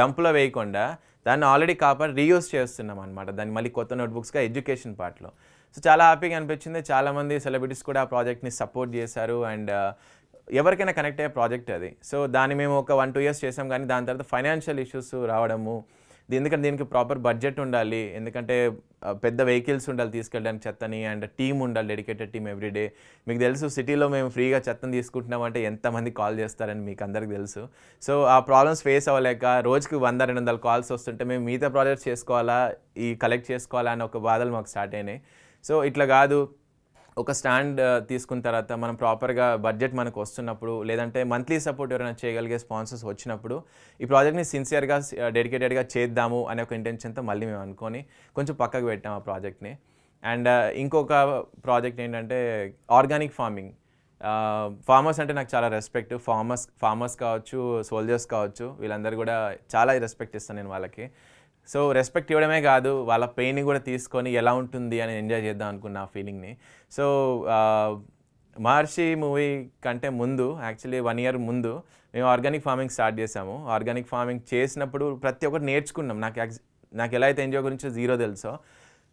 డంప్లో వేయకుండా దాన్ని ఆల్రెడీ కాపాడి రీయూస్ చేస్తున్నాం అనమాట దాన్ని మళ్ళీ కొత్త నోట్బుక్స్గా ఎడ్యుకేషన్ పార్ట్లో సో చాలా హ్యాపీగా అనిపించింది చాలామంది సెలబ్రిటీస్ కూడా ఆ ప్రాజెక్ట్ని సపోర్ట్ చేశారు అండ్ ఎవరికైనా కనెక్ట్ అయ్యే ప్రాజెక్ట్ అది సో దాన్ని మేము ఒక వన్ టూ ఇయర్స్ చేసాం కానీ దాని తర్వాత ఫైనాన్షియల్ ఇష్యూస్ రావడము ఎందుకంటే దీనికి ప్రాపర్ బడ్జెట్ ఉండాలి ఎందుకంటే పెద్ద వెహికల్స్ ఉండాలి తీసుకెళ్ళడానికి చెత్తని అండ్ టీమ్ ఉండాలి డెడికేటెడ్ టీమ్ ఎవ్రీడే మీకు తెలుసు సిటీలో మేము ఫ్రీగా చెత్తని తీసుకుంటున్నామంటే ఎంతమంది కాల్ చేస్తారని మీకు అందరికి తెలుసు సో ఆ ప్రాబ్లమ్స్ ఫేస్ అవ్వలేక రోజుకి వంద రెండు వందల కాల్స్ వస్తుంటే మేము మిగతా ప్రాజెక్ట్స్ చేసుకోవాలా ఈ కలెక్ట్ చేసుకోవాలా అని ఒక బాధలు మాకు స్టార్ట్ అయినాయి సో ఇట్లా కాదు ఒక స్టాండ్ తీసుకున్న తర్వాత మనం ప్రాపర్గా బడ్జెట్ మనకు వస్తున్నప్పుడు లేదంటే మంత్లీ సపోర్ట్ ఎవరైనా చేయగలిగే స్పాన్సర్స్ వచ్చినప్పుడు ఈ ప్రాజెక్ట్ని సిన్సియర్గా డెడికేటెడ్గా చేద్దాము అనే ఒక ఇంటెన్షన్తో మళ్ళీ మేము అనుకొని కొంచెం పక్కకు పెట్టాము ఆ ప్రాజెక్ట్ని అండ్ ఇంకొక ప్రాజెక్ట్ ఏంటంటే ఆర్గానిక్ ఫార్మింగ్ ఫార్మర్స్ అంటే నాకు చాలా రెస్పెక్ట్ ఫార్మర్స్ ఫార్మర్స్ కావచ్చు సోల్జర్స్ కావచ్చు వీళ్ళందరూ కూడా చాలా రెస్పెక్ట్ ఇస్తాను నేను వాళ్ళకి సో రెస్పెక్ట్ ఇవ్వడమే కాదు వాళ్ళ పెయిన్ కూడా తీసుకొని ఎలా ఉంటుంది అని ఎంజాయ్ చేద్దాం అనుకున్న ఆ ఫీలింగ్ని సో మహర్షి మూవీ కంటే ముందు యాక్చువల్లీ వన్ ఇయర్ ముందు మేము ఆర్గానిక్ ఫార్మింగ్ స్టార్ట్ చేసాము ఆర్గానిక్ ఫార్మింగ్ చేసినప్పుడు ప్రతి ఒక్కరు నేర్చుకున్నాం నాకు నాకు ఎలా అయితే ఎంజాయ్ గురించో జీరో తెలుసో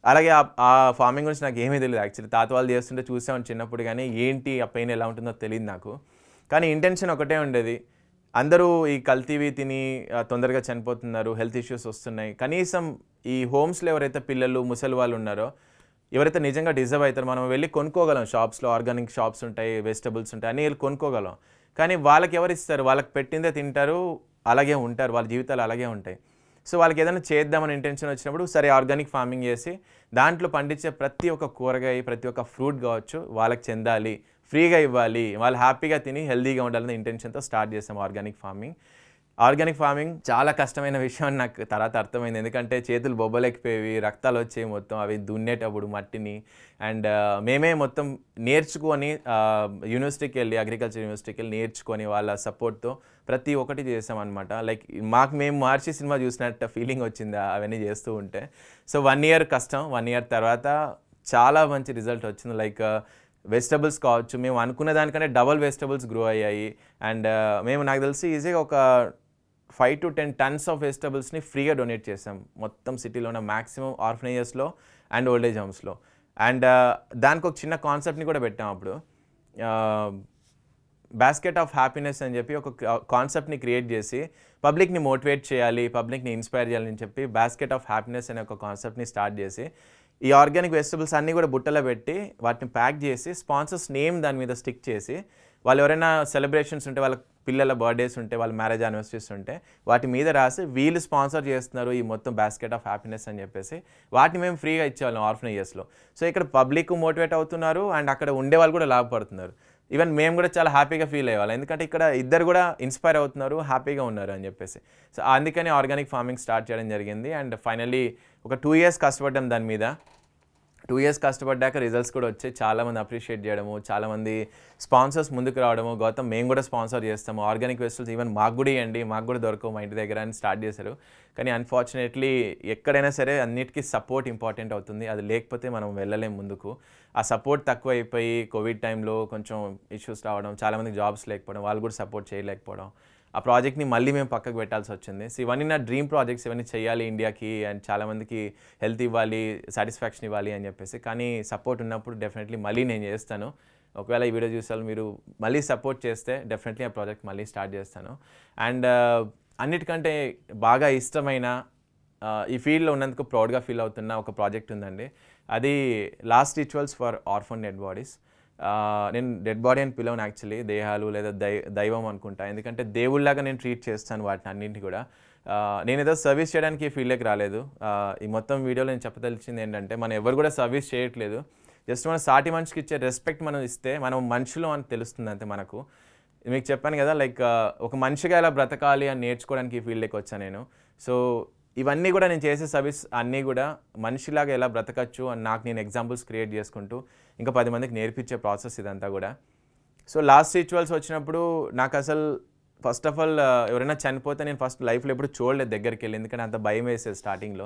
అలాగే ఆ ఫార్మింగ్ గురించి నాకు ఏమీ తెలియదు యాక్చువల్లీ తాత వాళ్ళు చేస్తుంటే చూసాము చిన్నప్పుడు కానీ ఏంటి ఆ పెయిన్ ఎలా ఉంటుందో తెలియదు నాకు కానీ ఇంటెన్షన్ ఒకటే ఉండేది అందరూ ఈ కల్తీవి తిని తొందరగా చనిపోతున్నారు హెల్త్ ఇష్యూస్ వస్తున్నాయి కనీసం ఈ హోమ్స్లో ఎవరైతే పిల్లలు ముసలి వాళ్ళు ఉన్నారో ఎవరైతే నిజంగా డిజర్వ్ అవుతారో మనం వెళ్ళి కొనుక్కోగలం షాప్స్లో ఆర్గానిక్ షాప్స్ ఉంటాయి వెజిటబుల్స్ ఉంటాయి అన్నీ వెళ్ళి కొనుక్కోగలం కానీ వాళ్ళకి ఎవరు ఇస్తారు వాళ్ళకి పెట్టిందే తింటారు అలాగే ఉంటారు వాళ్ళ జీవితాలు అలాగే ఉంటాయి సో వాళ్ళకి ఏదైనా చేద్దామని ఇంటెన్షన్ వచ్చినప్పుడు సరే ఆర్గానిక్ ఫార్మింగ్ చేసి దాంట్లో పండించే ప్రతి ఒక్క కూరగాయ ప్రతి ఒక్క ఫ్రూట్ కావచ్చు వాళ్ళకి చెందాలి ఫ్రీగా ఇవ్వాలి వాళ్ళు హ్యాపీగా తిని హెల్దీగా ఉండాలనే ఇంటెన్షన్తో స్టార్ట్ చేసాం ఆర్గానిక్ ఫార్మింగ్ ఆర్గానిక్ ఫార్మింగ్ చాలా కష్టమైన విషయం అని నాకు తర్వాత అర్థమైంది ఎందుకంటే చేతులు బొబ్బలేకపోయేవి రక్తాలు వచ్చేవి మొత్తం అవి దున్నేటప్పుడు మట్టిని అండ్ మేమే మొత్తం నేర్చుకొని యూనివర్సిటీకి వెళ్ళి అగ్రికల్చర్ యూనివర్సిటీకి వెళ్ళి నేర్చుకొని వాళ్ళ సపోర్ట్తో ప్రతి ఒక్కటి చేసామన్నమాట లైక్ మాకు మేము మార్చి సినిమా చూసినట్టు ఫీలింగ్ వచ్చింది అవన్నీ చేస్తూ ఉంటే సో వన్ ఇయర్ కష్టం వన్ ఇయర్ తర్వాత చాలా మంచి రిజల్ట్ వచ్చింది లైక్ వెజిటబుల్స్ కావచ్చు మేము అనుకున్న దానికంటే డబల్ వెజిటబుల్స్ గ్రో అయ్యాయి అండ్ uh, మేము నాకు తెలిసి ఈజీగా ఒక five to ten tons of వెజిటబుల్స్ని ఫ్రీగా డొనేట్ చేసాం మొత్తం సిటీలో ఉన్న మ్యాక్సిమం ఆర్ఫనేజెస్లో అండ్ ఓల్డేజ్ హోమ్స్లో అండ్ దానికి ఒక చిన్న కాన్సెప్ట్ని కూడా పెట్టాం అప్పుడు బాస్కెట్ ఆఫ్ హ్యాపీనెస్ అని చెప్పి ఒక కాన్సెప్ట్ని క్రియేట్ చేసి పబ్లిక్ని మోటివేట్ చేయాలి పబ్లిక్ని ఇన్స్పైర్ చేయాలని చెప్పి బాస్కెట్ ఆఫ్ హ్యాపీనెస్ అనే ఒక కాన్సెప్ట్ని స్టార్ట్ చేసి ఈ ఆర్గానిక్ వెజిటబుల్స్ అన్నీ కూడా బుట్టలో పెట్టి వాటిని ప్యాక్ చేసి స్పాన్సర్స్ నేమ్ దాని మీద స్టిక్ చేసి వాళ్ళు ఎవరైనా సెలబ్రేషన్స్ ఉంటే వాళ్ళ పిల్లల బర్త్డేస్ ఉంటే వాళ్ళ మ్యారేజ్ యానివర్సరీస్ ఉంటే వాటి మీద రాసి వీళ్ళు స్పాన్సర్ చేస్తున్నారు ఈ మొత్తం బాస్కెట్ ఆఫ్ హ్యాపీనెస్ అని చెప్పేసి వాటిని మేము ఫ్రీగా ఇచ్చేవాళ్ళం ఇయర్స్లో సో ఇక్కడ పబ్లిక్ మోటివేట్ అవుతున్నారు అండ్ అక్కడ వాళ్ళు కూడా లాభపడుతున్నారు ఈవెన్ మేము కూడా చాలా హ్యాపీగా ఫీల్ అయ్యేవాళ్ళం ఎందుకంటే ఇక్కడ ఇద్దరు కూడా ఇన్స్పైర్ అవుతున్నారు హ్యాపీగా ఉన్నారు అని చెప్పేసి సో అందుకని ఆర్గానిక్ ఫార్మింగ్ స్టార్ట్ చేయడం జరిగింది అండ్ ఫైనలీ ఒక టూ ఇయర్స్ కష్టపడ్డాం దాని మీద టూ ఇయర్స్ కష్టపడ్డాక రిజల్ట్స్ కూడా వచ్చాయి చాలామంది అప్రిషియేట్ చేయడము చాలామంది స్పాన్సర్స్ ముందుకు రావడము గౌతమ్ మేము కూడా స్పాన్సర్ చేస్తాము ఆర్గానిక్ వెజిటల్స్ ఈవెన్ మాకు కూడా ఇవ్వండి మాకు కూడా దొరకవు మా ఇంటి దగ్గర అని స్టార్ట్ చేశారు కానీ అన్ఫార్చునేట్లీ ఎక్కడైనా సరే అన్నిటికీ సపోర్ట్ ఇంపార్టెంట్ అవుతుంది అది లేకపోతే మనం వెళ్ళలేము ముందుకు ఆ సపోర్ట్ తక్కువ అయిపోయి కోవిడ్ టైంలో కొంచెం ఇష్యూస్ రావడం చాలామందికి జాబ్స్ లేకపోవడం వాళ్ళు కూడా సపోర్ట్ చేయలేకపోవడం ఆ ప్రాజెక్ట్ని మళ్ళీ మేము పక్కకు పెట్టాల్సి వచ్చింది సో ఇవన్నీ నా డ్రీమ్ ప్రాజెక్ట్స్ ఇవన్నీ చేయాలి ఇండియాకి అండ్ చాలామందికి హెల్త్ ఇవ్వాలి సాటిస్ఫాక్షన్ ఇవ్వాలి అని చెప్పేసి కానీ సపోర్ట్ ఉన్నప్పుడు డెఫినెట్లీ మళ్ళీ నేను చేస్తాను ఒకవేళ ఈ వీడియో చూసాను మీరు మళ్ళీ సపోర్ట్ చేస్తే డెఫినెట్లీ ఆ ప్రాజెక్ట్ మళ్ళీ స్టార్ట్ చేస్తాను అండ్ uh, అన్నిటికంటే బాగా ఇష్టమైన uh, ఈ ఫీల్డ్లో ఉన్నందుకు ప్రౌడ్గా ఫీల్ అవుతున్న ఒక ప్రాజెక్ట్ ఉందండి అది last rituals for orphan dead bodies నేను డెడ్ బాడీ అని పిలవను యాక్చువల్లీ దేహాలు లేదా దై దైవం అనుకుంటా ఎందుకంటే దేవుళ్ళలాగా నేను ట్రీట్ చేస్తాను వాటిని అన్నింటి కూడా నేను ఏదో సర్వీస్ చేయడానికి ఫీల్డ్లోకి రాలేదు ఈ మొత్తం వీడియోలో నేను చెప్పదలిచింది ఏంటంటే మనం ఎవరు కూడా సర్వీస్ చేయట్లేదు జస్ట్ మనం సాటి మనిషికి ఇచ్చే రెస్పెక్ట్ మనం ఇస్తే మనం మనుషులు అని తెలుస్తుంది అంతే మనకు మీకు చెప్పాను కదా లైక్ ఒక మనిషిగా ఎలా బ్రతకాలి అని నేర్చుకోవడానికి ఈ ఫీల్డ్లోకి వచ్చాను నేను సో ఇవన్నీ కూడా నేను చేసే సర్వీస్ అన్నీ కూడా మనిషిలాగా ఎలా బ్రతకచ్చు అని నాకు నేను ఎగ్జాంపుల్స్ క్రియేట్ చేసుకుంటూ ఇంకా పది మందికి నేర్పించే ప్రాసెస్ ఇదంతా కూడా సో లాస్ట్ రిచువల్స్ వచ్చినప్పుడు నాకు అసలు ఫస్ట్ ఆఫ్ ఆల్ ఎవరైనా చనిపోతే నేను ఫస్ట్ లైఫ్లో ఎప్పుడు చూడలేదు దగ్గరికి వెళ్ళి ఎందుకంటే అంత భయం వేసేది స్టార్టింగ్లో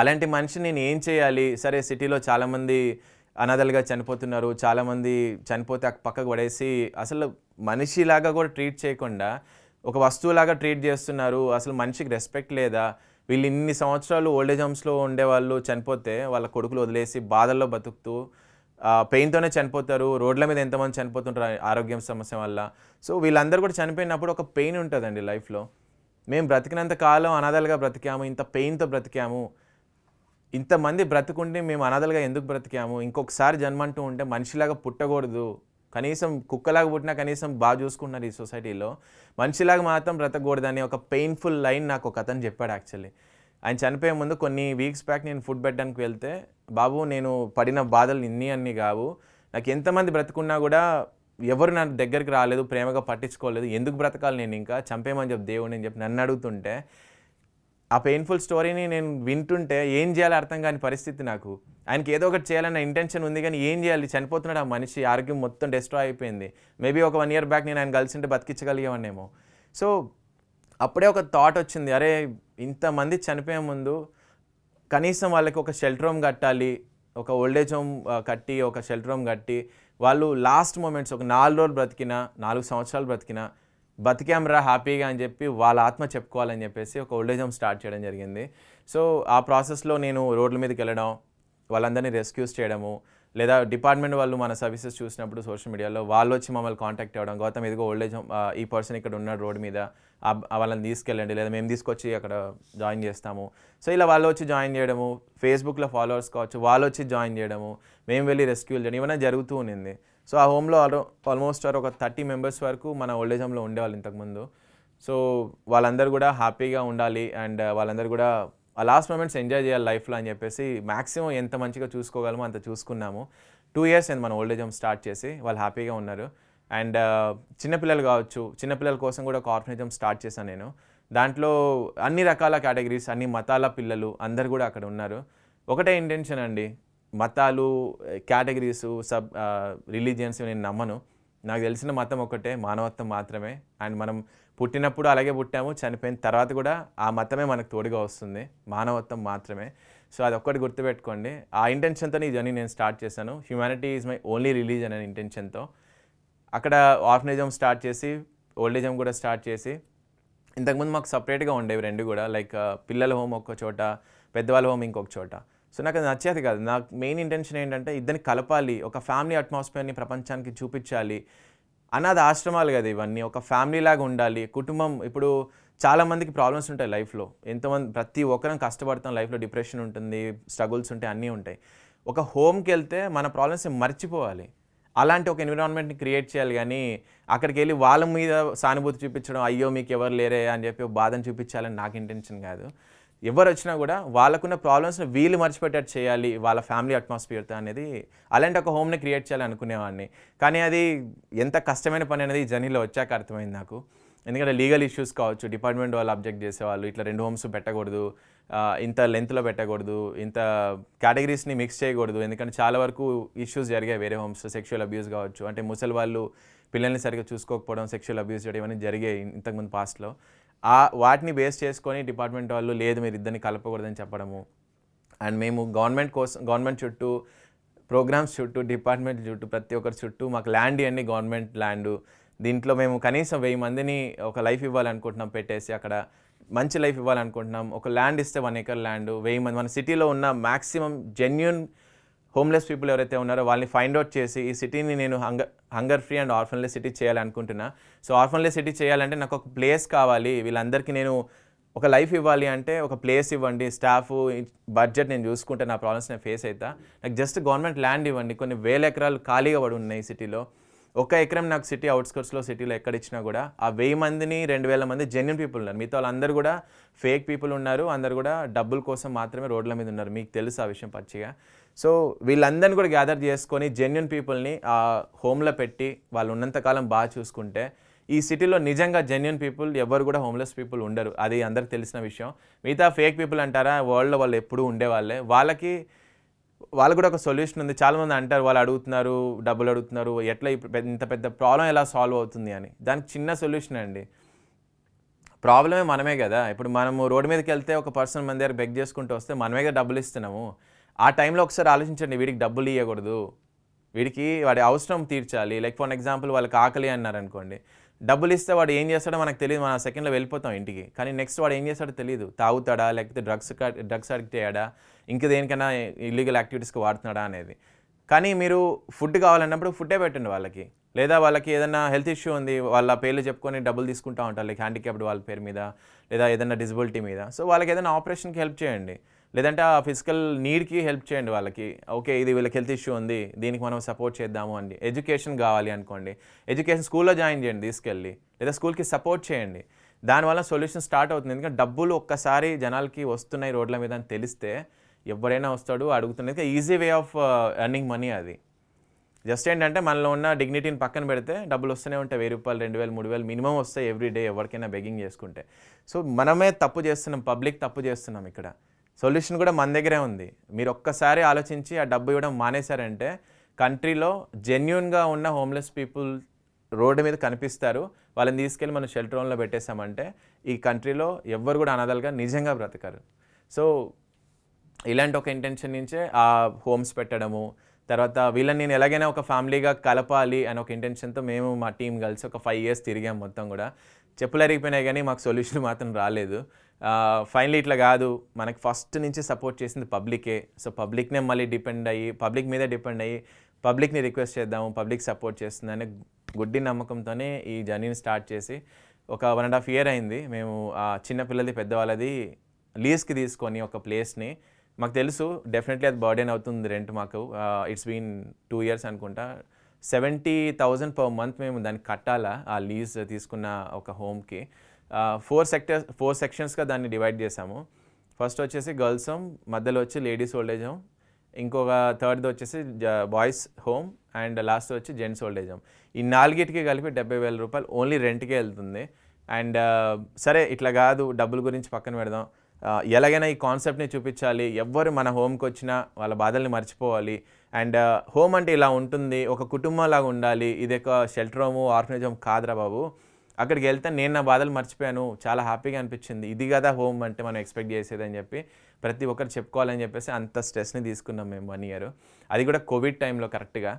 అలాంటి మనిషి నేను ఏం చేయాలి సరే సిటీలో చాలామంది అనాథలుగా చనిపోతున్నారు చాలామంది చనిపోతే పక్కకు పడేసి అసలు మనిషిలాగా కూడా ట్రీట్ చేయకుండా ఒక వస్తువులాగా ట్రీట్ చేస్తున్నారు అసలు మనిషికి రెస్పెక్ట్ లేదా వీళ్ళు ఇన్ని సంవత్సరాలు ఓల్డేజ్ హోమ్స్లో ఉండేవాళ్ళు చనిపోతే వాళ్ళ కొడుకులు వదిలేసి బాధల్లో బతుకుతూ పెయిన్తోనే చనిపోతారు రోడ్ల మీద ఎంతమంది చనిపోతుంటారు ఆరోగ్యం సమస్య వల్ల సో వీళ్ళందరూ కూడా చనిపోయినప్పుడు ఒక పెయిన్ ఉంటుందండి లైఫ్లో మేము బ్రతికినంత కాలం అనాథాలుగా బ్రతికాము ఇంత పెయిన్తో బ్రతికాము ఇంతమంది బ్రతుకుంటే మేము అనాథలుగా ఎందుకు బ్రతికాము ఇంకొకసారి జన్మంటూ ఉంటే మనిషిలాగా పుట్టకూడదు కనీసం కుక్కలాగా పుట్టినా కనీసం బాగా చూసుకుంటున్నారు ఈ సొసైటీలో మనిషిలాగా మాత్రం బ్రతకూడదని ఒక పెయిన్ఫుల్ లైన్ నాకు ఒక అతను చెప్పాడు యాక్చువల్లీ ఆయన చనిపోయే ముందు కొన్ని వీక్స్ బ్యాక్ నేను ఫుడ్ పెట్టడానికి వెళ్తే బాబు నేను పడిన బాధలు ఇన్ని అన్ని కావు నాకు ఎంతమంది బ్రతుకున్నా కూడా ఎవరు నా దగ్గరికి రాలేదు ప్రేమగా పట్టించుకోలేదు ఎందుకు బ్రతకాలి నేను ఇంకా చంపేమని చెప్పి దేవుడు అని చెప్పి నన్ను అడుగుతుంటే ఆ పెయిన్ఫుల్ స్టోరీని నేను వింటుంటే ఏం చేయాలో అర్థం కాని పరిస్థితి నాకు ఆయనకి ఏదో ఒకటి చేయాలన్న ఇంటెన్షన్ ఉంది కానీ ఏం చేయాలి చనిపోతున్నాడు ఆ మనిషి ఆరోగ్యం మొత్తం డిస్ట్రాయ్ అయిపోయింది మేబీ ఒక వన్ ఇయర్ బ్యాక్ నేను ఆయన కలిసింటే బతికించగలిగేవాడినేమో సో అప్పుడే ఒక థాట్ వచ్చింది అరే ఇంతమంది చనిపోయే ముందు కనీసం వాళ్ళకి ఒక షెల్టర్ హోమ్ కట్టాలి ఒక ఓల్డేజ్ హోమ్ కట్టి ఒక షెల్టర్ హోమ్ కట్టి వాళ్ళు లాస్ట్ మూమెంట్స్ ఒక నాలుగు రోజులు బ్రతికినా నాలుగు సంవత్సరాలు బ్రతికినా బతికాంరా హ్యాపీగా అని చెప్పి వాళ్ళ ఆత్మ చెప్పుకోవాలని చెప్పేసి ఒక ఓల్డేజ్ హోమ్ స్టార్ట్ చేయడం జరిగింది సో ఆ ప్రాసెస్లో నేను రోడ్ల మీదకి వెళ్ళడం వాళ్ళందరినీ రెస్క్యూస్ చేయడము లేదా డిపార్ట్మెంట్ వాళ్ళు మన సర్వీసెస్ చూసినప్పుడు సోషల్ మీడియాలో వాళ్ళు వచ్చి మమ్మల్ని కాంటాక్ట్ అవ్వడం గౌతమ్ ఇదిగో ఓల్డేజ్ హోమ్ ఈ పర్సన్ ఇక్కడ ఉన్నాడు రోడ్ మీద వాళ్ళని తీసుకెళ్ళండి లేదా మేము తీసుకొచ్చి అక్కడ జాయిన్ చేస్తాము సో ఇలా వాళ్ళు వచ్చి జాయిన్ చేయడము ఫేస్బుక్లో ఫాలోవర్స్ కావచ్చు వాళ్ళు వచ్చి జాయిన్ చేయడము మేము వెళ్ళి రెస్క్యూలు చేయడం ఇవన్నీ జరుగుతూ ఉండింది సో ఆ హోమ్లో ఆల్మోస్ట్ ఆర్ ఒక థర్టీ మెంబర్స్ వరకు మన ఏజ్ హోమ్లో ఉండేవాళ్ళు ఇంతకుముందు సో వాళ్ళందరూ కూడా హ్యాపీగా ఉండాలి అండ్ వాళ్ళందరూ కూడా ఆ లాస్ట్ మూమెంట్స్ ఎంజాయ్ చేయాలి లైఫ్లో అని చెప్పేసి మ్యాక్సిమం ఎంత మంచిగా చూసుకోగలమో అంత చూసుకున్నాము టూ ఇయర్స్ అయింది మన ఏజ్ హోమ్ స్టార్ట్ చేసి వాళ్ళు హ్యాపీగా ఉన్నారు అండ్ చిన్నపిల్లలు కావచ్చు చిన్నపిల్లల కోసం కూడా ఒక ఆర్ఫనేజ్ హోమ్ స్టార్ట్ చేశాను నేను దాంట్లో అన్ని రకాల కేటగిరీస్ అన్ని మతాల పిల్లలు అందరు కూడా అక్కడ ఉన్నారు ఒకటే ఇంటెన్షన్ అండి మతాలు కేటగిరీస్ సబ్ రిలీజియన్స్ నేను నమ్మను నాకు తెలిసిన మతం ఒకటే మానవత్వం మాత్రమే అండ్ మనం పుట్టినప్పుడు అలాగే పుట్టాము చనిపోయిన తర్వాత కూడా ఆ మతమే మనకు తోడుగా వస్తుంది మానవత్వం మాత్రమే సో అది ఒక్కటి గుర్తుపెట్టుకోండి ఆ ఇంటెన్షన్తో ఈ జర్నీ నేను స్టార్ట్ చేశాను humanity is my only religion అనే ఇంటెన్షన్తో అక్కడ ఆర్ఫనేజం స్టార్ట్ చేసి ఓల్డేజం కూడా స్టార్ట్ చేసి ఇంతకుముందు మాకు సపరేట్గా ఉండేవి రెండు కూడా లైక్ పిల్లల హోమ్ ఒక చోట పెద్దవాళ్ళ హోమ్ ఇంకొక చోట సో నాకు అది నచ్చేది కాదు నాకు మెయిన్ ఇంటెన్షన్ ఏంటంటే ఇద్దరిని కలపాలి ఒక ఫ్యామిలీ అట్మాస్ఫియర్ని ప్రపంచానికి చూపించాలి అనాథ ఆశ్రమాలు కదా ఇవన్నీ ఒక ఫ్యామిలీ లాగా ఉండాలి కుటుంబం ఇప్పుడు చాలామందికి ప్రాబ్లమ్స్ ఉంటాయి లైఫ్లో ఎంతోమంది ప్రతి ఒక్కరం కష్టపడతాం లైఫ్లో డిప్రెషన్ ఉంటుంది స్ట్రగుల్స్ ఉంటాయి అన్నీ ఉంటాయి ఒక హోమ్కి వెళ్తే మన ప్రాబ్లమ్స్ మర్చిపోవాలి అలాంటి ఒక ఎన్విరాన్మెంట్ని క్రియేట్ చేయాలి కానీ అక్కడికి వెళ్ళి వాళ్ళ మీద సానుభూతి చూపించడం అయ్యో మీకు ఎవరు లేరే అని చెప్పి బాధను చూపించాలని నాకు ఇంటెన్షన్ కాదు ఎవరు వచ్చినా కూడా వాళ్ళకున్న ప్రాబ్లమ్స్ని వీళ్ళు మర్చిపెట్టేట్టు చేయాలి వాళ్ళ ఫ్యామిలీ అట్మాస్ఫియర్తో అనేది అలాంటి ఒక హోమ్ని క్రియేట్ చేయాలి అనుకునేవాడిని కానీ అది ఎంత కష్టమైన పని అనేది జర్నీలో వచ్చాక అర్థమైంది నాకు ఎందుకంటే లీగల్ ఇష్యూస్ కావచ్చు డిపార్ట్మెంట్ వాళ్ళు అబ్జెక్ట్ చేసేవాళ్ళు ఇట్లా రెండు హోమ్స్ పెట్టకూడదు ఇంత లెంత్లో పెట్టకూడదు ఇంత కేటగిరీస్ని మిక్స్ చేయకూడదు ఎందుకంటే చాలా వరకు ఇష్యూస్ జరిగాయి వేరే హోమ్స్ సెక్షువల్ అబ్యూస్ కావచ్చు అంటే ముసలి వాళ్ళు పిల్లల్ని సరిగ్గా చూసుకోకపోవడం సెక్షువల్ అబ్యూస్ చేయడం ఇవన్నీ జరిగాయి ఇంతకుముందు పాస్ట్లో ఆ వాటిని బేస్ చేసుకొని డిపార్ట్మెంట్ వాళ్ళు లేదు మీరు ఇద్దరిని కలపకూడదని చెప్పడము అండ్ మేము గవర్నమెంట్ కోసం గవర్నమెంట్ చుట్టూ ప్రోగ్రామ్స్ చుట్టూ డిపార్ట్మెంట్ చుట్టూ ప్రతి ఒక్కరి చుట్టూ మాకు ల్యాండ్ ఇవ్వండి గవర్నమెంట్ ల్యాండ్ దీంట్లో మేము కనీసం వెయ్యి మందిని ఒక లైఫ్ ఇవ్వాలనుకుంటున్నాం పెట్టేసి అక్కడ మంచి లైఫ్ ఇవ్వాలనుకుంటున్నాం ఒక ల్యాండ్ ఇస్తే వన్ ఎకర్ ల్యాండ్ వెయ్యి మంది మన సిటీలో ఉన్న మ్యాక్సిమం జెన్యున్ హోమ్లెస్ పీపుల్ ఎవరైతే ఉన్నారో వాళ్ళని ఫైండ్ అవుట్ చేసి ఈ సిటీని నేను హంగ hunger free and orphanless city చేయాలనుకుంటున్నా సో ఆర్ఫన్లెస్ సిటీ చేయాలంటే నాకు ఒక ప్లేస్ కావాలి వీళ్ళందరికీ నేను ఒక లైఫ్ ఇవ్వాలి అంటే ఒక ప్లేస్ ఇవ్వండి స్టాఫ్ బడ్జెట్ నేను చూసుకుంటే నా ప్రాబ్లమ్స్ నేను ఫేస్ అవుతా నాకు జస్ట్ గవర్నమెంట్ ల్యాండ్ ఇవ్వండి కొన్ని వేల ఎకరాలు ఖాళీగా పడి ఉన్నాయి సిటీలో ఒక ఎకరం నాకు సిటీ అవుట్స్కర్ట్స్లో సిటీలో ఎక్కడ ఇచ్చినా కూడా ఆ వెయ్యి మందిని రెండు వేల మంది జెన్యున్ పీపుల్ ఉన్నారు మీతో వాళ్ళందరూ కూడా ఫేక్ పీపుల్ ఉన్నారు అందరు కూడా డబ్బుల కోసం మాత్రమే రోడ్ల మీద ఉన్నారు మీకు తెలుసు ఆ విషయం పచ్చిగా సో వీళ్ళందరిని కూడా గ్యాదర్ చేసుకొని జెన్యున్ పీపుల్ని ఆ హోమ్లో పెట్టి వాళ్ళు ఉన్నంతకాలం బాగా చూసుకుంటే ఈ సిటీలో నిజంగా జెన్యున్ పీపుల్ ఎవరు కూడా హోమ్లెస్ పీపుల్ ఉండరు అది అందరికి తెలిసిన విషయం మిగతా ఫేక్ పీపుల్ అంటారా వరల్డ్లో వాళ్ళు ఎప్పుడూ ఉండేవాళ్ళే వాళ్ళకి వాళ్ళు కూడా ఒక సొల్యూషన్ ఉంది చాలామంది అంటారు వాళ్ళు అడుగుతున్నారు డబ్బులు అడుగుతున్నారు ఎట్లా ఇంత పెద్ద ప్రాబ్లం ఎలా సాల్వ్ అవుతుంది అని దానికి చిన్న సొల్యూషన్ అండి ప్రాబ్లమే మనమే కదా ఇప్పుడు మనము రోడ్డు మీదకి వెళ్తే ఒక పర్సన్ మన దగ్గర బెగ్ చేసుకుంటూ వస్తే మనమే కదా డబ్బులు ఇస్తున్నాము ఆ టైంలో ఒకసారి ఆలోచించండి వీడికి డబ్బులు ఇవ్వకూడదు వీడికి వాడి అవసరం తీర్చాలి లైక్ ఫర్ ఎగ్జాంపుల్ వాళ్ళకి ఆకలి అన్నారనుకోండి డబ్బులు ఇస్తే వాడు ఏం చేస్తాడో మనకు తెలియదు మన సెకండ్లో వెళ్ళిపోతాం ఇంటికి కానీ నెక్స్ట్ వాడు ఏం చేస్తాడో తెలియదు తాగుతాడా లేకపోతే డ్రగ్స్ డ్రగ్స్ అడిక్ట్ అయ్యాడా ఇంక దేనికైనా ఇల్లీగల్ యాక్టివిటీస్కి వాడుతున్నాడా అనేది కానీ మీరు ఫుడ్ కావాలన్నప్పుడు ఫుడ్డే పెట్టండి వాళ్ళకి లేదా వాళ్ళకి ఏదైనా హెల్త్ ఇష్యూ ఉంది వాళ్ళ పేర్లు చెప్పుకొని డబ్బులు తీసుకుంటూ ఉంటారు లైక్ హ్యాండిక్యాప్డ్ వాళ్ళ పేరు మీద లేదా ఏదైనా డిజబిలిటీ మీద సో వాళ్ళకి ఏదైనా ఆపరేషన్కి హెల్ప్ చేయండి లేదంటే ఆ ఫిజికల్ నీడ్కి హెల్ప్ చేయండి వాళ్ళకి ఓకే ఇది వీళ్ళకి హెల్త్ ఇష్యూ ఉంది దీనికి మనం సపోర్ట్ చేద్దాము అండి ఎడ్యుకేషన్ కావాలి అనుకోండి ఎడ్యుకేషన్ స్కూల్లో జాయిన్ చేయండి తీసుకెళ్ళి లేదా స్కూల్కి సపోర్ట్ చేయండి దానివల్ల సొల్యూషన్ స్టార్ట్ అవుతుంది ఎందుకంటే డబ్బులు ఒక్కసారి జనాలకి వస్తున్నాయి రోడ్ల మీద అని తెలిస్తే ఎవరైనా వస్తాడు అడుగుతున్నది easy way of earning money అది జస్ట్ ఏంటంటే మనలో ఉన్న డిగ్నిటీని పక్కన పెడితే డబ్బులు వస్తూనే ఉంటాయి వెయ్యి రూపాయలు రెండు వేలు మూడు వేలు మినిమం వస్తాయి ఎవ్రీ డే ఎవరికైనా బెగింగ్ చేసుకుంటే సో మనమే తప్పు చేస్తున్నాం పబ్లిక్ తప్పు చేస్తున్నాం ఇక్కడ సొల్యూషన్ కూడా మన దగ్గరే ఉంది మీరు ఒక్కసారి ఆలోచించి ఆ డబ్బు ఇవ్వడం మానేశారంటే కంట్రీలో జెన్యున్గా ఉన్న హోమ్లెస్ పీపుల్ రోడ్డు మీద కనిపిస్తారు వాళ్ళని తీసుకెళ్ళి మనం షెల్టర్ హోమ్లో పెట్టేశామంటే ఈ కంట్రీలో ఎవ్వరు కూడా అనదలుగా నిజంగా బ్రతకరు సో ఇలాంటి ఒక ఇంటెన్షన్ నుంచే ఆ హోమ్స్ పెట్టడము తర్వాత వీళ్ళని నేను ఎలాగైనా ఒక ఫ్యామిలీగా కలపాలి అని ఒక ఇంటెన్షన్తో మేము మా టీం కలిసి ఒక ఫైవ్ ఇయర్స్ తిరిగాం మొత్తం కూడా చెప్పులు అరిగిపోయినాయి కానీ మాకు సొల్యూషన్ మాత్రం రాలేదు ఫైనలీ ఇట్లా కాదు మనకు ఫస్ట్ నుంచి సపోర్ట్ చేసింది పబ్లికే సో పబ్లిక్నే మళ్ళీ డిపెండ్ అయ్యి పబ్లిక్ మీద డిపెండ్ అయ్యి పబ్లిక్ని రిక్వెస్ట్ చేద్దాము పబ్లిక్ సపోర్ట్ చేస్తుందని గుడ్డి నమ్మకంతోనే ఈ జర్నీని స్టార్ట్ చేసి ఒక వన్ అండ్ హాఫ్ ఇయర్ అయింది మేము ఆ చిన్నపిల్లలది పెద్దవాళ్ళది లీజ్కి తీసుకొని ఒక ప్లేస్ని మాకు తెలుసు డెఫినెట్లీ అది బర్డెన్ అవుతుంది రెంట్ మాకు ఇట్స్ బీన్ టూ ఇయర్స్ అనుకుంటా సెవెంటీ థౌజండ్ పర్ మంత్ మేము దాన్ని కట్టాలా ఆ లీజ్ తీసుకున్న ఒక హోమ్కి ఫోర్ సెక్టర్స్ ఫోర్ సెక్షన్స్గా దాన్ని డివైడ్ చేసాము ఫస్ట్ వచ్చేసి గర్ల్స్ హోమ్ మధ్యలో వచ్చి లేడీస్ ఏజ్ హోమ్ ఇంకొక థర్డ్ది వచ్చేసి బాయ్స్ హోమ్ అండ్ లాస్ట్ వచ్చి జెంట్స్ ఏజ్ హోమ్ ఈ నాలుగిటికి కలిపి డెబ్బై వేల రూపాయలు ఓన్లీ రెంట్కే వెళ్తుంది అండ్ సరే ఇట్లా కాదు డబ్బుల గురించి పక్కన పెడదాం ఎలాగైనా ఈ కాన్సెప్ట్ని చూపించాలి ఎవ్వరు మన హోమ్కి వచ్చినా వాళ్ళ బాధల్ని మర్చిపోవాలి అండ్ హోమ్ అంటే ఇలా ఉంటుంది ఒక కుటుంబంలాగా ఉండాలి ఇది ఒక షెల్టర్ హోము ఆర్ఫనేజ్ హోమ్ కాదురా బాబు అక్కడికి వెళ్తే నేను నా బాధలు మర్చిపోయాను చాలా హ్యాపీగా అనిపించింది ఇది కదా హోమ్ అంటే మనం ఎక్స్పెక్ట్ చేసేది అని చెప్పి ప్రతి ఒక్కరు చెప్పుకోవాలని చెప్పేసి అంత స్ట్రెస్ని తీసుకున్నాం మేము వన్ ఇయర్ అది కూడా కోవిడ్ టైంలో కరెక్ట్గా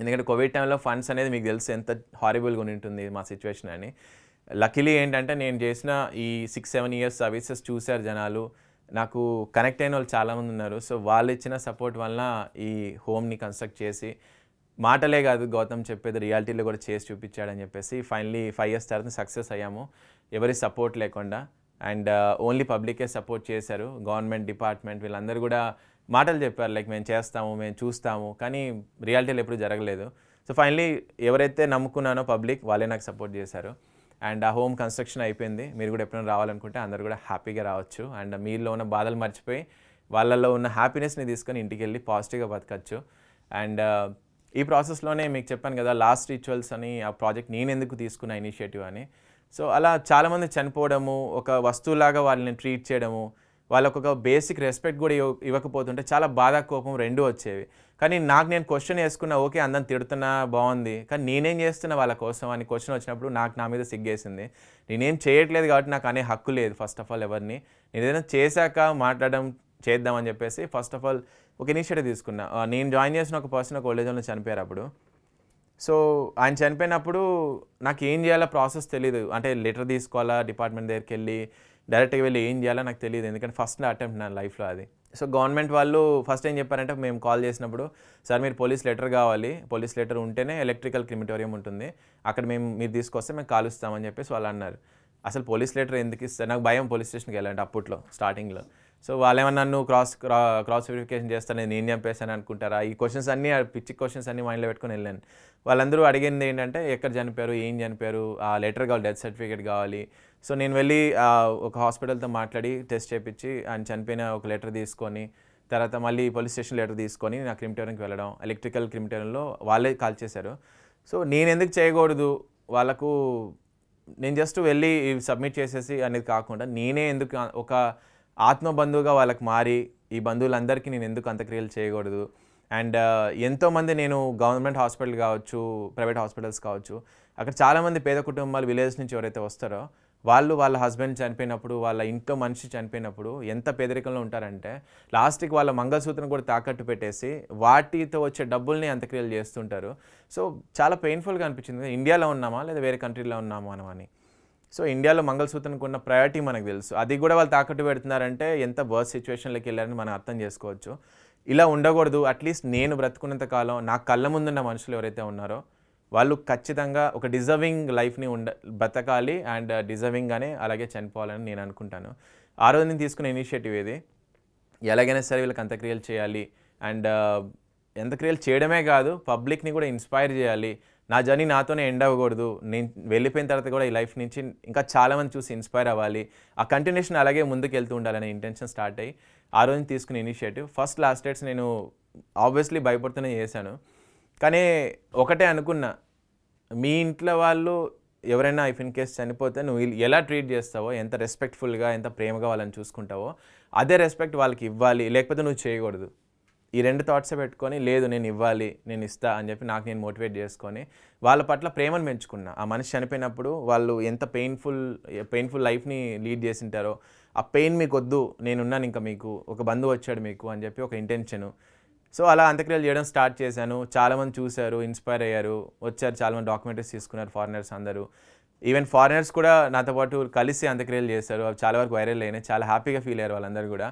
ఎందుకంటే కోవిడ్ టైంలో ఫండ్స్ అనేది మీకు తెలుసు ఎంత హారిబుల్గా ఉంటుంది మా సిచ్యువేషన్ అని లక్కీలీ ఏంటంటే నేను చేసిన ఈ సిక్స్ సెవెన్ ఇయర్స్ సర్వీసెస్ చూశారు జనాలు నాకు కనెక్ట్ అయిన వాళ్ళు చాలామంది ఉన్నారు సో వాళ్ళు ఇచ్చిన సపోర్ట్ వలన ఈ హోమ్ని కన్స్ట్రక్ట్ చేసి మాటలే కాదు గౌతమ్ చెప్పేది రియాలిటీలో కూడా చేసి చూపించాడని చెప్పేసి ఫైనలీ ఫైవ్ ఇయర్స్ తర్వాత సక్సెస్ అయ్యాము ఎవరి సపోర్ట్ లేకుండా అండ్ ఓన్లీ పబ్లికే సపోర్ట్ చేశారు గవర్నమెంట్ డిపార్ట్మెంట్ వీళ్ళందరూ కూడా మాటలు చెప్పారు లైక్ మేము చేస్తాము మేము చూస్తాము కానీ రియాలిటీలో ఎప్పుడు జరగలేదు సో ఫైనలీ ఎవరైతే నమ్ముకున్నానో పబ్లిక్ వాళ్ళే నాకు సపోర్ట్ చేశారు అండ్ ఆ హోమ్ కన్స్ట్రక్షన్ అయిపోయింది మీరు కూడా ఎప్పుడైనా రావాలనుకుంటే అందరు కూడా హ్యాపీగా రావచ్చు అండ్ మీలో ఉన్న బాధలు మర్చిపోయి వాళ్ళల్లో ఉన్న హ్యాపీనెస్ని తీసుకొని ఇంటికి వెళ్ళి పాజిటివ్గా బతకచ్చు అండ్ ఈ ప్రాసెస్లోనే మీకు చెప్పాను కదా లాస్ట్ రిచువల్స్ అని ఆ ప్రాజెక్ట్ నేను ఎందుకు తీసుకున్న ఇనిషియేటివ్ అని సో అలా చాలామంది చనిపోవడము ఒక వస్తువులాగా వాళ్ళని ట్రీట్ చేయడము వాళ్ళకు ఒక బేసిక్ రెస్పెక్ట్ కూడా ఇవ్వకపోతుంటే చాలా బాధ కోపం రెండూ వచ్చేవి కానీ నాకు నేను క్వశ్చన్ వేసుకున్నా ఓకే అందరం తిడుతున్నా బాగుంది కానీ నేనేం చేస్తున్నా వాళ్ళ కోసం అని క్వశ్చన్ వచ్చినప్పుడు నాకు నా మీద సిగ్గేసింది నేనేం చేయట్లేదు కాబట్టి నాకు అనే హక్కు లేదు ఫస్ట్ ఆఫ్ ఆల్ ఎవరిని నేను ఏదైనా చేశాక మాట్లాడడం చేద్దామని చెప్పేసి ఫస్ట్ ఆఫ్ ఆల్ ఒక ఇనిషియేటివ్ తీసుకున్నా నేను జాయిన్ చేసిన ఒక పర్సన్ ఒక ఓల్డ్ ఏజ్లో చనిపోయారు అప్పుడు సో ఆయన చనిపోయినప్పుడు నాకు ఏం చేయాలో ప్రాసెస్ తెలియదు అంటే లెటర్ తీసుకోవాలా డిపార్ట్మెంట్ దగ్గరికి వెళ్ళి డైరెక్ట్గా వెళ్ళి ఏం చేయాలో నాకు తెలియదు ఎందుకంటే ఫస్ట్ అటెంప్ట్ నా లైఫ్లో అది సో గవర్నమెంట్ వాళ్ళు ఫస్ట్ ఏం చెప్పారంటే మేము కాల్ చేసినప్పుడు సార్ మీరు పోలీస్ లెటర్ కావాలి పోలీస్ లెటర్ ఉంటేనే ఎలక్ట్రికల్ క్రిమిటోరియం ఉంటుంది అక్కడ మేము మీరు తీసుకొస్తే మేము కాలుస్తామని చెప్పేసి వాళ్ళు అన్నారు అసలు పోలీస్ లెటర్ ఎందుకు ఇస్తారు నాకు భయం పోలీస్ స్టేషన్కి వెళ్ళాలంటే అప్పట్లో స్టార్టింగ్లో సో వాళ్ళేమన్నా నన్ను క్రాస్ క్రాస్ వెరిఫికేషన్ చేస్తాను నేను చంపేస్తాను అనుకుంటారా ఈ క్వశ్చన్స్ అన్నీ పిచ్చి క్వశ్చన్స్ అన్నీ మైండ్లో పెట్టుకుని వెళ్ళాను వాళ్ళందరూ అడిగింది ఏంటంటే ఎక్కడ చనిపోయారు ఏం చనిపోయారు ఆ లెటర్ కావాలి డెత్ సర్టిఫికేట్ కావాలి సో నేను వెళ్ళి ఒక హాస్పిటల్తో మాట్లాడి టెస్ట్ చేయించి ఆయన చనిపోయిన ఒక లెటర్ తీసుకొని తర్వాత మళ్ళీ పోలీస్ స్టేషన్ లెటర్ తీసుకొని నా క్రిమిటోరియంకి వెళ్ళడం ఎలక్ట్రికల్ క్రిమిటోరియంలో వాళ్ళే కాల్ చేశారు సో నేను ఎందుకు చేయకూడదు వాళ్ళకు నేను జస్ట్ వెళ్ళి సబ్మిట్ చేసేసి అనేది కాకుండా నేనే ఎందుకు ఒక ఆత్మబంధువుగా వాళ్ళకి మారి ఈ బంధువులందరికీ నేను ఎందుకు అంతక్రియలు చేయకూడదు అండ్ ఎంతోమంది నేను గవర్నమెంట్ హాస్పిటల్ కావచ్చు ప్రైవేట్ హాస్పిటల్స్ కావచ్చు అక్కడ చాలామంది పేద కుటుంబాలు విలేజ్ నుంచి ఎవరైతే వస్తారో వాళ్ళు వాళ్ళ హస్బెండ్ చనిపోయినప్పుడు వాళ్ళ ఇంట్లో మనిషి చనిపోయినప్పుడు ఎంత పేదరికంలో ఉంటారంటే లాస్ట్కి వాళ్ళ మంగళసూత్రం కూడా తాకట్టు పెట్టేసి వాటితో వచ్చే డబ్బుల్ని అంత్యక్రియలు చేస్తుంటారు సో చాలా పెయిన్ఫుల్గా అనిపించింది ఇండియాలో ఉన్నామా లేదా వేరే కంట్రీలో ఉన్నామా అని సో ఇండియాలో మంగళసూత్రానికి ఉన్న ప్రయారిటీ మనకు తెలుసు అది కూడా వాళ్ళు తాకట్టు పెడుతున్నారంటే ఎంత వర్స్ సిచ్యువేషన్లోకి వెళ్ళారని మనం అర్థం చేసుకోవచ్చు ఇలా ఉండకూడదు అట్లీస్ట్ నేను బ్రతుకున్నంత కాలం నా కళ్ళ ముందున్న మనుషులు ఎవరైతే ఉన్నారో వాళ్ళు ఖచ్చితంగా ఒక డిజర్వింగ్ లైఫ్ని ఉండ బ్రతకాలి అండ్ డిజర్వింగ్గానే అలాగే చనిపోవాలని నేను అనుకుంటాను ఆ రోజు నేను తీసుకున్న ఇనిషియేటివ్ ఇది ఎలాగైనా సరే వీళ్ళకి అంత్యక్రియలు చేయాలి అండ్ క్రియలు చేయడమే కాదు పబ్లిక్ని కూడా ఇన్స్పైర్ చేయాలి నా జర్నీ నాతోనే ఎండ్ అవ్వకూడదు నేను వెళ్ళిపోయిన తర్వాత కూడా ఈ లైఫ్ నుంచి ఇంకా చాలామంది చూసి ఇన్స్పైర్ అవ్వాలి ఆ కంటిన్యూషన్ అలాగే ముందుకు వెళ్తూ ఉండాలనే ఇంటెన్షన్ స్టార్ట్ అయ్యి ఆ రోజు తీసుకున్న ఇనిషియేటివ్ ఫస్ట్ లాస్ట్ డేట్స్ నేను ఆబ్వియస్లీ భయపడుతూనే చేశాను కానీ ఒకటే అనుకున్నా మీ ఇంట్లో వాళ్ళు ఎవరైనా ఇఫ్ ఇన్ కేస్ చనిపోతే నువ్వు ఎలా ట్రీట్ చేస్తావో ఎంత రెస్పెక్ట్ఫుల్గా ఎంత ప్రేమగా వాళ్ళని చూసుకుంటావో అదే రెస్పెక్ట్ వాళ్ళకి ఇవ్వాలి లేకపోతే నువ్వు చేయకూడదు ఈ రెండు థాట్సే పెట్టుకొని లేదు నేను ఇవ్వాలి నేను ఇస్తా అని చెప్పి నాకు నేను మోటివేట్ చేసుకొని వాళ్ళ పట్ల ప్రేమను పెంచుకున్నా ఆ మనిషి చనిపోయినప్పుడు వాళ్ళు ఎంత పెయిన్ఫుల్ పెయిన్ఫుల్ లైఫ్ని లీడ్ చేసింటారో ఆ పెయిన్ మీకు వద్దు నేనున్నాను ఇంకా మీకు ఒక బంధువు వచ్చాడు మీకు అని చెప్పి ఒక ఇంటెన్షను సో అలా అంత్యక్రియలు చేయడం స్టార్ట్ చేశాను చాలామంది చూశారు ఇన్స్పైర్ అయ్యారు వచ్చారు చాలామంది డాక్యుమెంటరీస్ తీసుకున్నారు ఫారినర్స్ అందరూ ఈవెన్ ఫారినర్స్ కూడా నాతో పాటు కలిసి అంత్యక్రియలు చేశారు అవి చాలా వరకు వైరల్ అయినాయి చాలా హ్యాపీగా ఫీల్ అయ్యారు వాళ్ళందరూ కూడా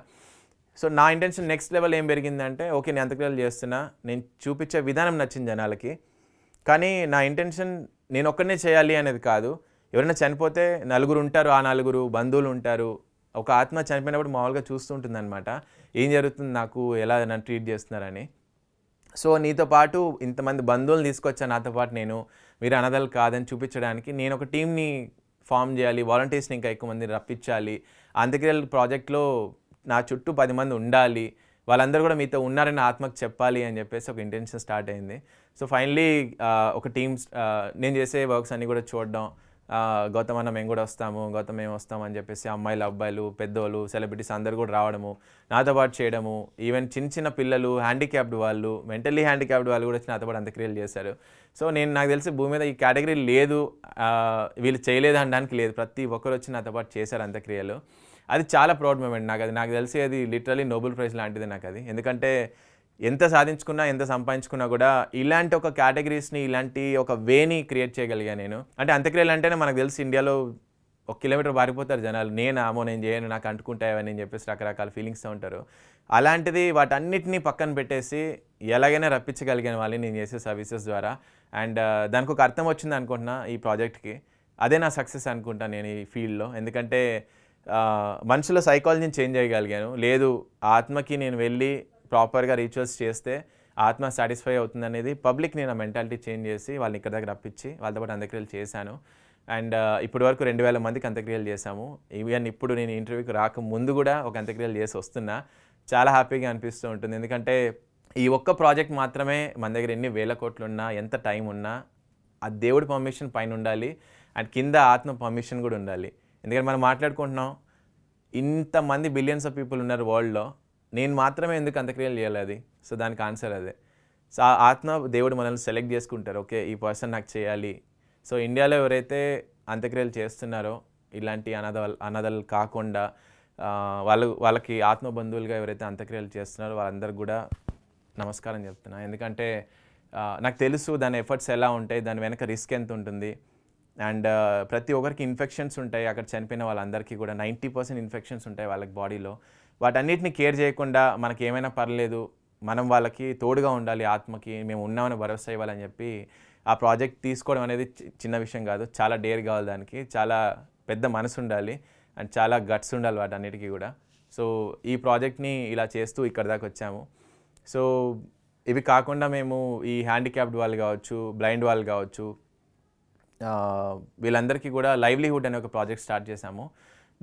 సో నా ఇంటెన్షన్ నెక్స్ట్ లెవెల్ ఏం పెరిగిందంటే ఓకే నేను అంత్యక్రియలు చేస్తున్నా నేను చూపించే విధానం నచ్చింది జనాలకి కానీ నా ఇంటెన్షన్ నేను ఒక్కడనే చేయాలి అనేది కాదు ఎవరైనా చనిపోతే నలుగురు ఉంటారు ఆ నలుగురు బంధువులు ఉంటారు ఒక ఆత్మ చనిపోయినప్పుడు మామూలుగా చూస్తుంటుంది అనమాట ఏం జరుగుతుంది నాకు ఎలా నన్ను ట్రీట్ చేస్తున్నారని సో నీతో పాటు ఇంతమంది బంధువులు తీసుకొచ్చాను నాతో పాటు నేను మీరు అనదలు కాదని చూపించడానికి నేను ఒక టీంని ఫామ్ చేయాలి వాలంటీర్స్ని ఇంకా ఎక్కువ మందిని రప్పించాలి అంతక్రియల ప్రాజెక్ట్లో నా చుట్టూ పది మంది ఉండాలి వాళ్ళందరూ కూడా మీతో ఉన్నారని ఆత్మకు చెప్పాలి అని చెప్పేసి ఒక ఇంటెన్షన్ స్టార్ట్ అయింది సో ఫైనలీ ఒక టీమ్స్ నేను చేసే వర్క్స్ అన్నీ కూడా చూడడం గౌతమ్ అన్న మేము కూడా వస్తాము గౌతమ్ మేము వస్తాము అని చెప్పేసి అమ్మాయిలు అబ్బాయిలు పెద్దవాళ్ళు సెలబ్రిటీస్ అందరు కూడా రావడము నాతో పాటు చేయడము ఈవెన్ చిన్న చిన్న పిల్లలు హ్యాండిక్యాప్డ్ వాళ్ళు మెంటల్లీ హ్యాండిక్యాప్డ్ వాళ్ళు కూడా వచ్చి నాతో పాటు అంతక్రియలు చేశారు సో నేను నాకు తెలిసి భూమి మీద ఈ కేటగిరీ లేదు వీళ్ళు చేయలేదు అనడానికి లేదు ప్రతి ఒక్కరు వచ్చి నాతో పాటు చేశారు అంతక్రియలు అది చాలా ప్రౌడ్ మూమెంట్ నాకు అది నాకు తెలిసి అది లిటరలీ నోబెల్ ప్రైజ్ లాంటిది నాకు అది ఎందుకంటే ఎంత సాధించుకున్నా ఎంత సంపాదించుకున్నా కూడా ఇలాంటి ఒక కేటగిరీస్ని ఇలాంటి ఒక వేని క్రియేట్ చేయగలిగా నేను అంటే అంత్యక్రియలు అంటేనే మనకు తెలిసి ఇండియాలో ఒక కిలోమీటర్ పారిపోతారు జనాలు నేను ఆమో నేను చేయను నాకు అంటుకుంటాయని చెప్పేసి రకరకాల ఫీలింగ్స్తో ఉంటారు అలాంటిది వాటన్నిటిని పక్కన పెట్టేసి ఎలాగైనా రప్పించగలిగాను వాళ్ళని నేను చేసే సర్వీసెస్ ద్వారా అండ్ uh, దానికి ఒక అర్థం వచ్చింది అనుకుంటున్నా ఈ ప్రాజెక్ట్కి అదే నా సక్సెస్ అనుకుంటాను నేను ఈ ఫీల్డ్లో ఎందుకంటే మనుషుల సైకాలజీని చేంజ్ చేయగలిగాను లేదు ఆత్మకి నేను వెళ్ళి ప్రాపర్గా రీచువల్స్ చేస్తే ఆత్మ సాటిస్ఫై అవుతుంది అనేది పబ్లిక్ నేను ఆ మెంటాలిటీ చేంజ్ చేసి వాళ్ళని ఇక్కడ దగ్గర రప్పించి వాళ్ళతో పాటు అంత్యక్రియలు చేశాను అండ్ ఇప్పటి వరకు రెండు వేల మందికి అంత్యక్రియలు చేశాము ఈవెన్ ఇప్పుడు నేను ఇంటర్వ్యూకి రాక ముందు కూడా ఒక అంత్యక్రియలు చేసి వస్తున్నా చాలా హ్యాపీగా అనిపిస్తూ ఉంటుంది ఎందుకంటే ఈ ఒక్క ప్రాజెక్ట్ మాత్రమే మన దగ్గర ఎన్ని వేల కోట్లు ఉన్నా ఎంత టైం ఉన్నా ఆ దేవుడి పర్మిషన్ పైన ఉండాలి అండ్ కింద ఆత్మ పర్మిషన్ కూడా ఉండాలి ఎందుకంటే మనం మాట్లాడుకుంటున్నాం ఇంతమంది బిలియన్స్ ఆఫ్ పీపుల్ ఉన్నారు వరల్డ్లో నేను మాత్రమే ఎందుకు అంతక్రియలు చేయాలి అది సో దానికి ఆన్సర్ అదే సో ఆ ఆత్మ దేవుడు మనల్ని సెలెక్ట్ చేసుకుంటారు ఓకే ఈ పర్సన్ నాకు చేయాలి సో ఇండియాలో ఎవరైతే అంత్యక్రియలు చేస్తున్నారో ఇలాంటి అనాథ అనాథలు కాకుండా వాళ్ళు వాళ్ళకి ఆత్మబంధువులుగా ఎవరైతే అంత్యక్రియలు చేస్తున్నారో వాళ్ళందరికీ కూడా నమస్కారం చెప్తున్నా ఎందుకంటే నాకు తెలుసు దాని ఎఫర్ట్స్ ఎలా ఉంటాయి దాని వెనక రిస్క్ ఎంత ఉంటుంది అండ్ ప్రతి ఒక్కరికి ఇన్ఫెక్షన్స్ ఉంటాయి అక్కడ చనిపోయిన వాళ్ళందరికీ కూడా నైంటీ పర్సెంట్ ఇన్ఫెక్షన్స్ ఉంటాయి వాళ్ళకి బాడీలో వాటన్నిటిని కేర్ చేయకుండా మనకి ఏమైనా పర్లేదు మనం వాళ్ళకి తోడుగా ఉండాలి ఆత్మకి మేము ఉన్నామని భరోసా ఇవ్వాలని చెప్పి ఆ ప్రాజెక్ట్ తీసుకోవడం అనేది చిన్న విషయం కాదు చాలా డేర్ కావాలి దానికి చాలా పెద్ద మనసు ఉండాలి అండ్ చాలా గట్స్ ఉండాలి వాటన్నిటికీ కూడా సో ఈ ప్రాజెక్ట్ని ఇలా చేస్తూ ఇక్కడ దాకా వచ్చాము సో ఇవి కాకుండా మేము ఈ హ్యాండిక్యాప్డ్ వాళ్ళు కావచ్చు బ్లైండ్ వాళ్ళు కావచ్చు వీళ్ళందరికీ కూడా లైవ్లీహుడ్ అనే ఒక ప్రాజెక్ట్ స్టార్ట్ చేశాము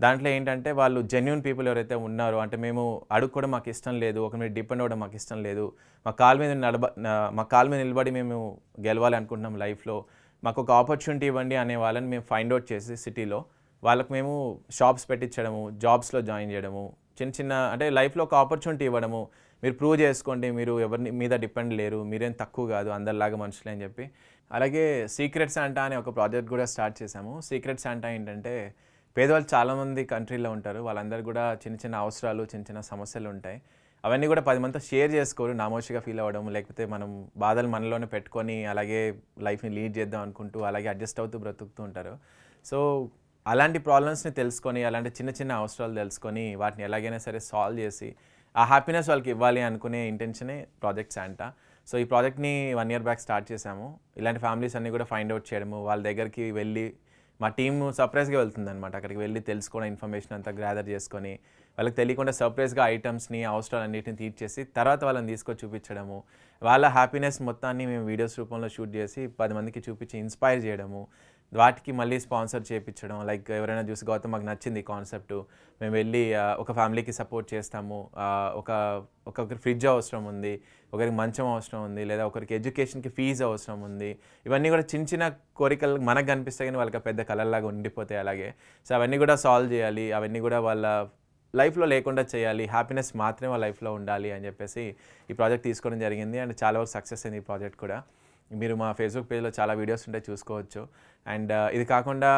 దాంట్లో ఏంటంటే వాళ్ళు జెన్యున్ పీపుల్ ఎవరైతే ఉన్నారో అంటే మేము అడుక్కోవడం మాకు ఇష్టం లేదు ఒక మీద డిపెండ్ అవ్వడం మాకు ఇష్టం లేదు మా కాల్ మీద నడబ మా కాల్ మీద నిలబడి మేము గెలవాలి అనుకుంటున్నాం లైఫ్లో మాకు ఒక ఆపర్చునిటీ ఇవ్వండి అనే వాళ్ళని మేము ఫైండ్ అవుట్ చేసి సిటీలో వాళ్ళకు మేము షాప్స్ పెట్టించడము జాబ్స్లో జాయిన్ చేయడము చిన్న చిన్న అంటే లైఫ్లో ఒక ఆపర్చునిటీ ఇవ్వడము మీరు ప్రూవ్ చేసుకోండి మీరు ఎవరిని మీద డిపెండ్ లేరు మీరేం తక్కువ కాదు అందరిలాగా మనుషులు అని చెప్పి అలాగే సీక్రెట్ శాంటా అనే ఒక ప్రాజెక్ట్ కూడా స్టార్ట్ చేశాము సీక్రెట్ శాంటా ఏంటంటే పేదవాళ్ళు చాలామంది కంట్రీలో ఉంటారు వాళ్ళందరూ కూడా చిన్న చిన్న అవసరాలు చిన్న చిన్న సమస్యలు ఉంటాయి అవన్నీ కూడా పది మందితో షేర్ చేసుకోరు నామోషిగా ఫీల్ అవ్వడం లేకపోతే మనం బాధలు మనలోనే పెట్టుకొని అలాగే లైఫ్ని లీడ్ చేద్దాం అనుకుంటూ అలాగే అడ్జస్ట్ అవుతూ బ్రతుకుతూ ఉంటారు సో అలాంటి ప్రాబ్లమ్స్ని తెలుసుకొని అలాంటి చిన్న చిన్న అవసరాలు తెలుసుకొని వాటిని ఎలాగైనా సరే సాల్వ్ చేసి ఆ హ్యాపీనెస్ వాళ్ళకి ఇవ్వాలి అనుకునే ఇంటెన్షనే ప్రాజెక్ట్ శాంటా సో ఈ ప్రాజెక్ట్ని వన్ ఇయర్ బ్యాక్ స్టార్ట్ చేసాము ఇలాంటి ఫ్యామిలీస్ అన్నీ కూడా ఫైండ్ అవుట్ చేయడము వాళ్ళ దగ్గరికి వెళ్ళి మా టీమ్ సర్ప్రైజ్గా వెళ్తుంది అనమాట అక్కడికి వెళ్ళి తెలుసుకోవడం ఇన్ఫర్మేషన్ అంతా గ్యాదర్ చేసుకొని వాళ్ళకి తెలియకుండా సర్ప్రైజ్గా ఐటమ్స్ని అవసరాలు అన్నింటిని తీర్చేసి తర్వాత వాళ్ళని తీసుకొచ్చి చూపించడము వాళ్ళ హ్యాపీనెస్ మొత్తాన్ని మేము వీడియోస్ రూపంలో షూట్ చేసి పది మందికి చూపించి ఇన్స్పైర్ చేయడము వాటికి మళ్ళీ స్పాన్సర్ చేయించడం లైక్ ఎవరైనా చూసి గౌతమ్ మాకు నచ్చింది కాన్సెప్ట్ మేము వెళ్ళి ఒక ఫ్యామిలీకి సపోర్ట్ చేస్తాము ఒక ఒకరికి ఫ్రిడ్జ్ అవసరం ఉంది ఒకరికి మంచం అవసరం ఉంది లేదా ఒకరికి ఎడ్యుకేషన్కి ఫీజు అవసరం ఉంది ఇవన్నీ కూడా చిన్న చిన్న కోరికలు మనకు కనిపిస్తాయి కానీ వాళ్ళకి పెద్ద కలర్లాగా ఉండిపోతాయి అలాగే సో అవన్నీ కూడా సాల్వ్ చేయాలి అవన్నీ కూడా వాళ్ళ లైఫ్లో లేకుండా చేయాలి హ్యాపీనెస్ మాత్రమే వాళ్ళ లైఫ్లో ఉండాలి అని చెప్పేసి ఈ ప్రాజెక్ట్ తీసుకోవడం జరిగింది అండ్ చాలా వరకు సక్సెస్ అయింది ఈ ప్రాజెక్ట్ కూడా మీరు మా ఫేస్బుక్ పేజ్లో చాలా వీడియోస్ ఉంటాయి చూసుకోవచ్చు అండ్ uh, ఇది కాకుండా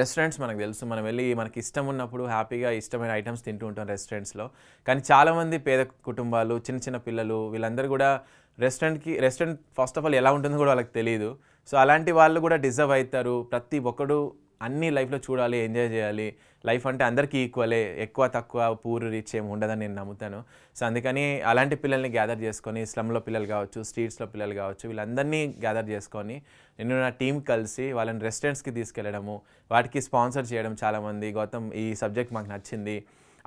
రెస్టారెంట్స్ మనకు తెలుసు మనం వెళ్ళి మనకి ఇష్టం ఉన్నప్పుడు హ్యాపీగా ఇష్టమైన ఐటమ్స్ తింటూ ఉంటాం రెస్టారెంట్స్లో కానీ చాలామంది పేద కుటుంబాలు చిన్న చిన్న పిల్లలు వీళ్ళందరూ కూడా రెస్టారెంట్కి రెస్టారెంట్ ఫస్ట్ ఆఫ్ ఆల్ ఎలా ఉంటుందో కూడా వాళ్ళకి తెలియదు సో అలాంటి వాళ్ళు కూడా డిజర్వ్ అవుతారు ప్రతి ఒక్కడు అన్నీ లైఫ్లో చూడాలి ఎంజాయ్ చేయాలి లైఫ్ అంటే అందరికీ ఈక్వలే ఎక్కువ తక్కువ పూర్ రీచ్ ఏమి ఉండదని నేను నమ్ముతాను సో అందుకని అలాంటి పిల్లల్ని గ్యాదర్ చేసుకొని స్లమ్లో పిల్లలు కావచ్చు స్ట్రీట్స్లో పిల్లలు కావచ్చు వీళ్ళందరినీ గ్యాదర్ చేసుకొని నేను నా టీం కలిసి వాళ్ళని రెస్టారెంట్స్కి తీసుకెళ్ళడము వాటికి స్పాన్సర్ చేయడం చాలామంది గౌతమ్ ఈ సబ్జెక్ట్ మాకు నచ్చింది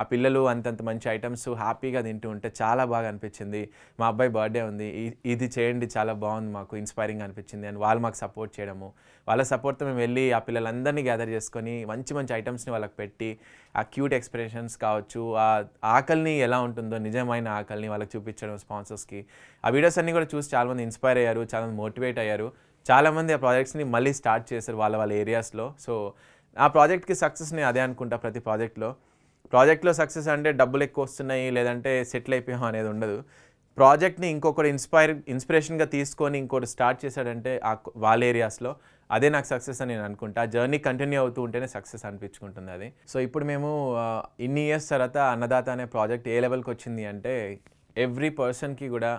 ఆ పిల్లలు అంతంత మంచి ఐటమ్స్ హ్యాపీగా తింటూ ఉంటే చాలా బాగా అనిపించింది మా అబ్బాయి బర్త్డే ఉంది ఇది చేయండి చాలా బాగుంది మాకు ఇన్స్పైరింగ్ అనిపించింది అని వాళ్ళు మాకు సపోర్ట్ చేయడము వాళ్ళ సపోర్ట్తో మేము వెళ్ళి ఆ పిల్లలందరినీ గ్యాదర్ చేసుకొని మంచి మంచి ఐటమ్స్ని వాళ్ళకి పెట్టి ఆ క్యూట్ ఎక్స్ప్రెషన్స్ కావచ్చు ఆ ఆకలిని ఎలా ఉంటుందో నిజమైన ఆకలిని వాళ్ళకి చూపించడం స్పాన్సర్స్కి ఆ వీడియోస్ అన్నీ కూడా చూసి చాలామంది ఇన్స్పైర్ అయ్యారు చాలామంది మోటివేట్ అయ్యారు చాలామంది ఆ ప్రాజెక్ట్స్ని మళ్ళీ స్టార్ట్ చేశారు వాళ్ళ వాళ్ళ ఏరియాస్లో సో ఆ ప్రాజెక్ట్కి సక్సెస్ని అదే అనుకుంటా ప్రతి ప్రాజెక్ట్లో ప్రాజెక్ట్లో సక్సెస్ అంటే డబ్బులు ఎక్కువ వస్తున్నాయి లేదంటే సెటిల్ అయిపోయాం అనేది ఉండదు ప్రాజెక్ట్ని ఇంకొకటి ఇన్స్పైర్ ఇన్స్పిరేషన్గా తీసుకొని ఇంకోటి స్టార్ట్ చేశాడంటే ఆ వాళ్ళ ఏరియాస్లో అదే నాకు సక్సెస్ అని నేను అనుకుంటా జర్నీ కంటిన్యూ అవుతూ ఉంటేనే సక్సెస్ అనిపించుకుంటుంది అది సో ఇప్పుడు మేము ఇన్ని ఇయర్స్ తర్వాత అన్నదాత అనే ప్రాజెక్ట్ ఏ లెవెల్కి వచ్చింది అంటే ఎవ్రీ పర్సన్కి కూడా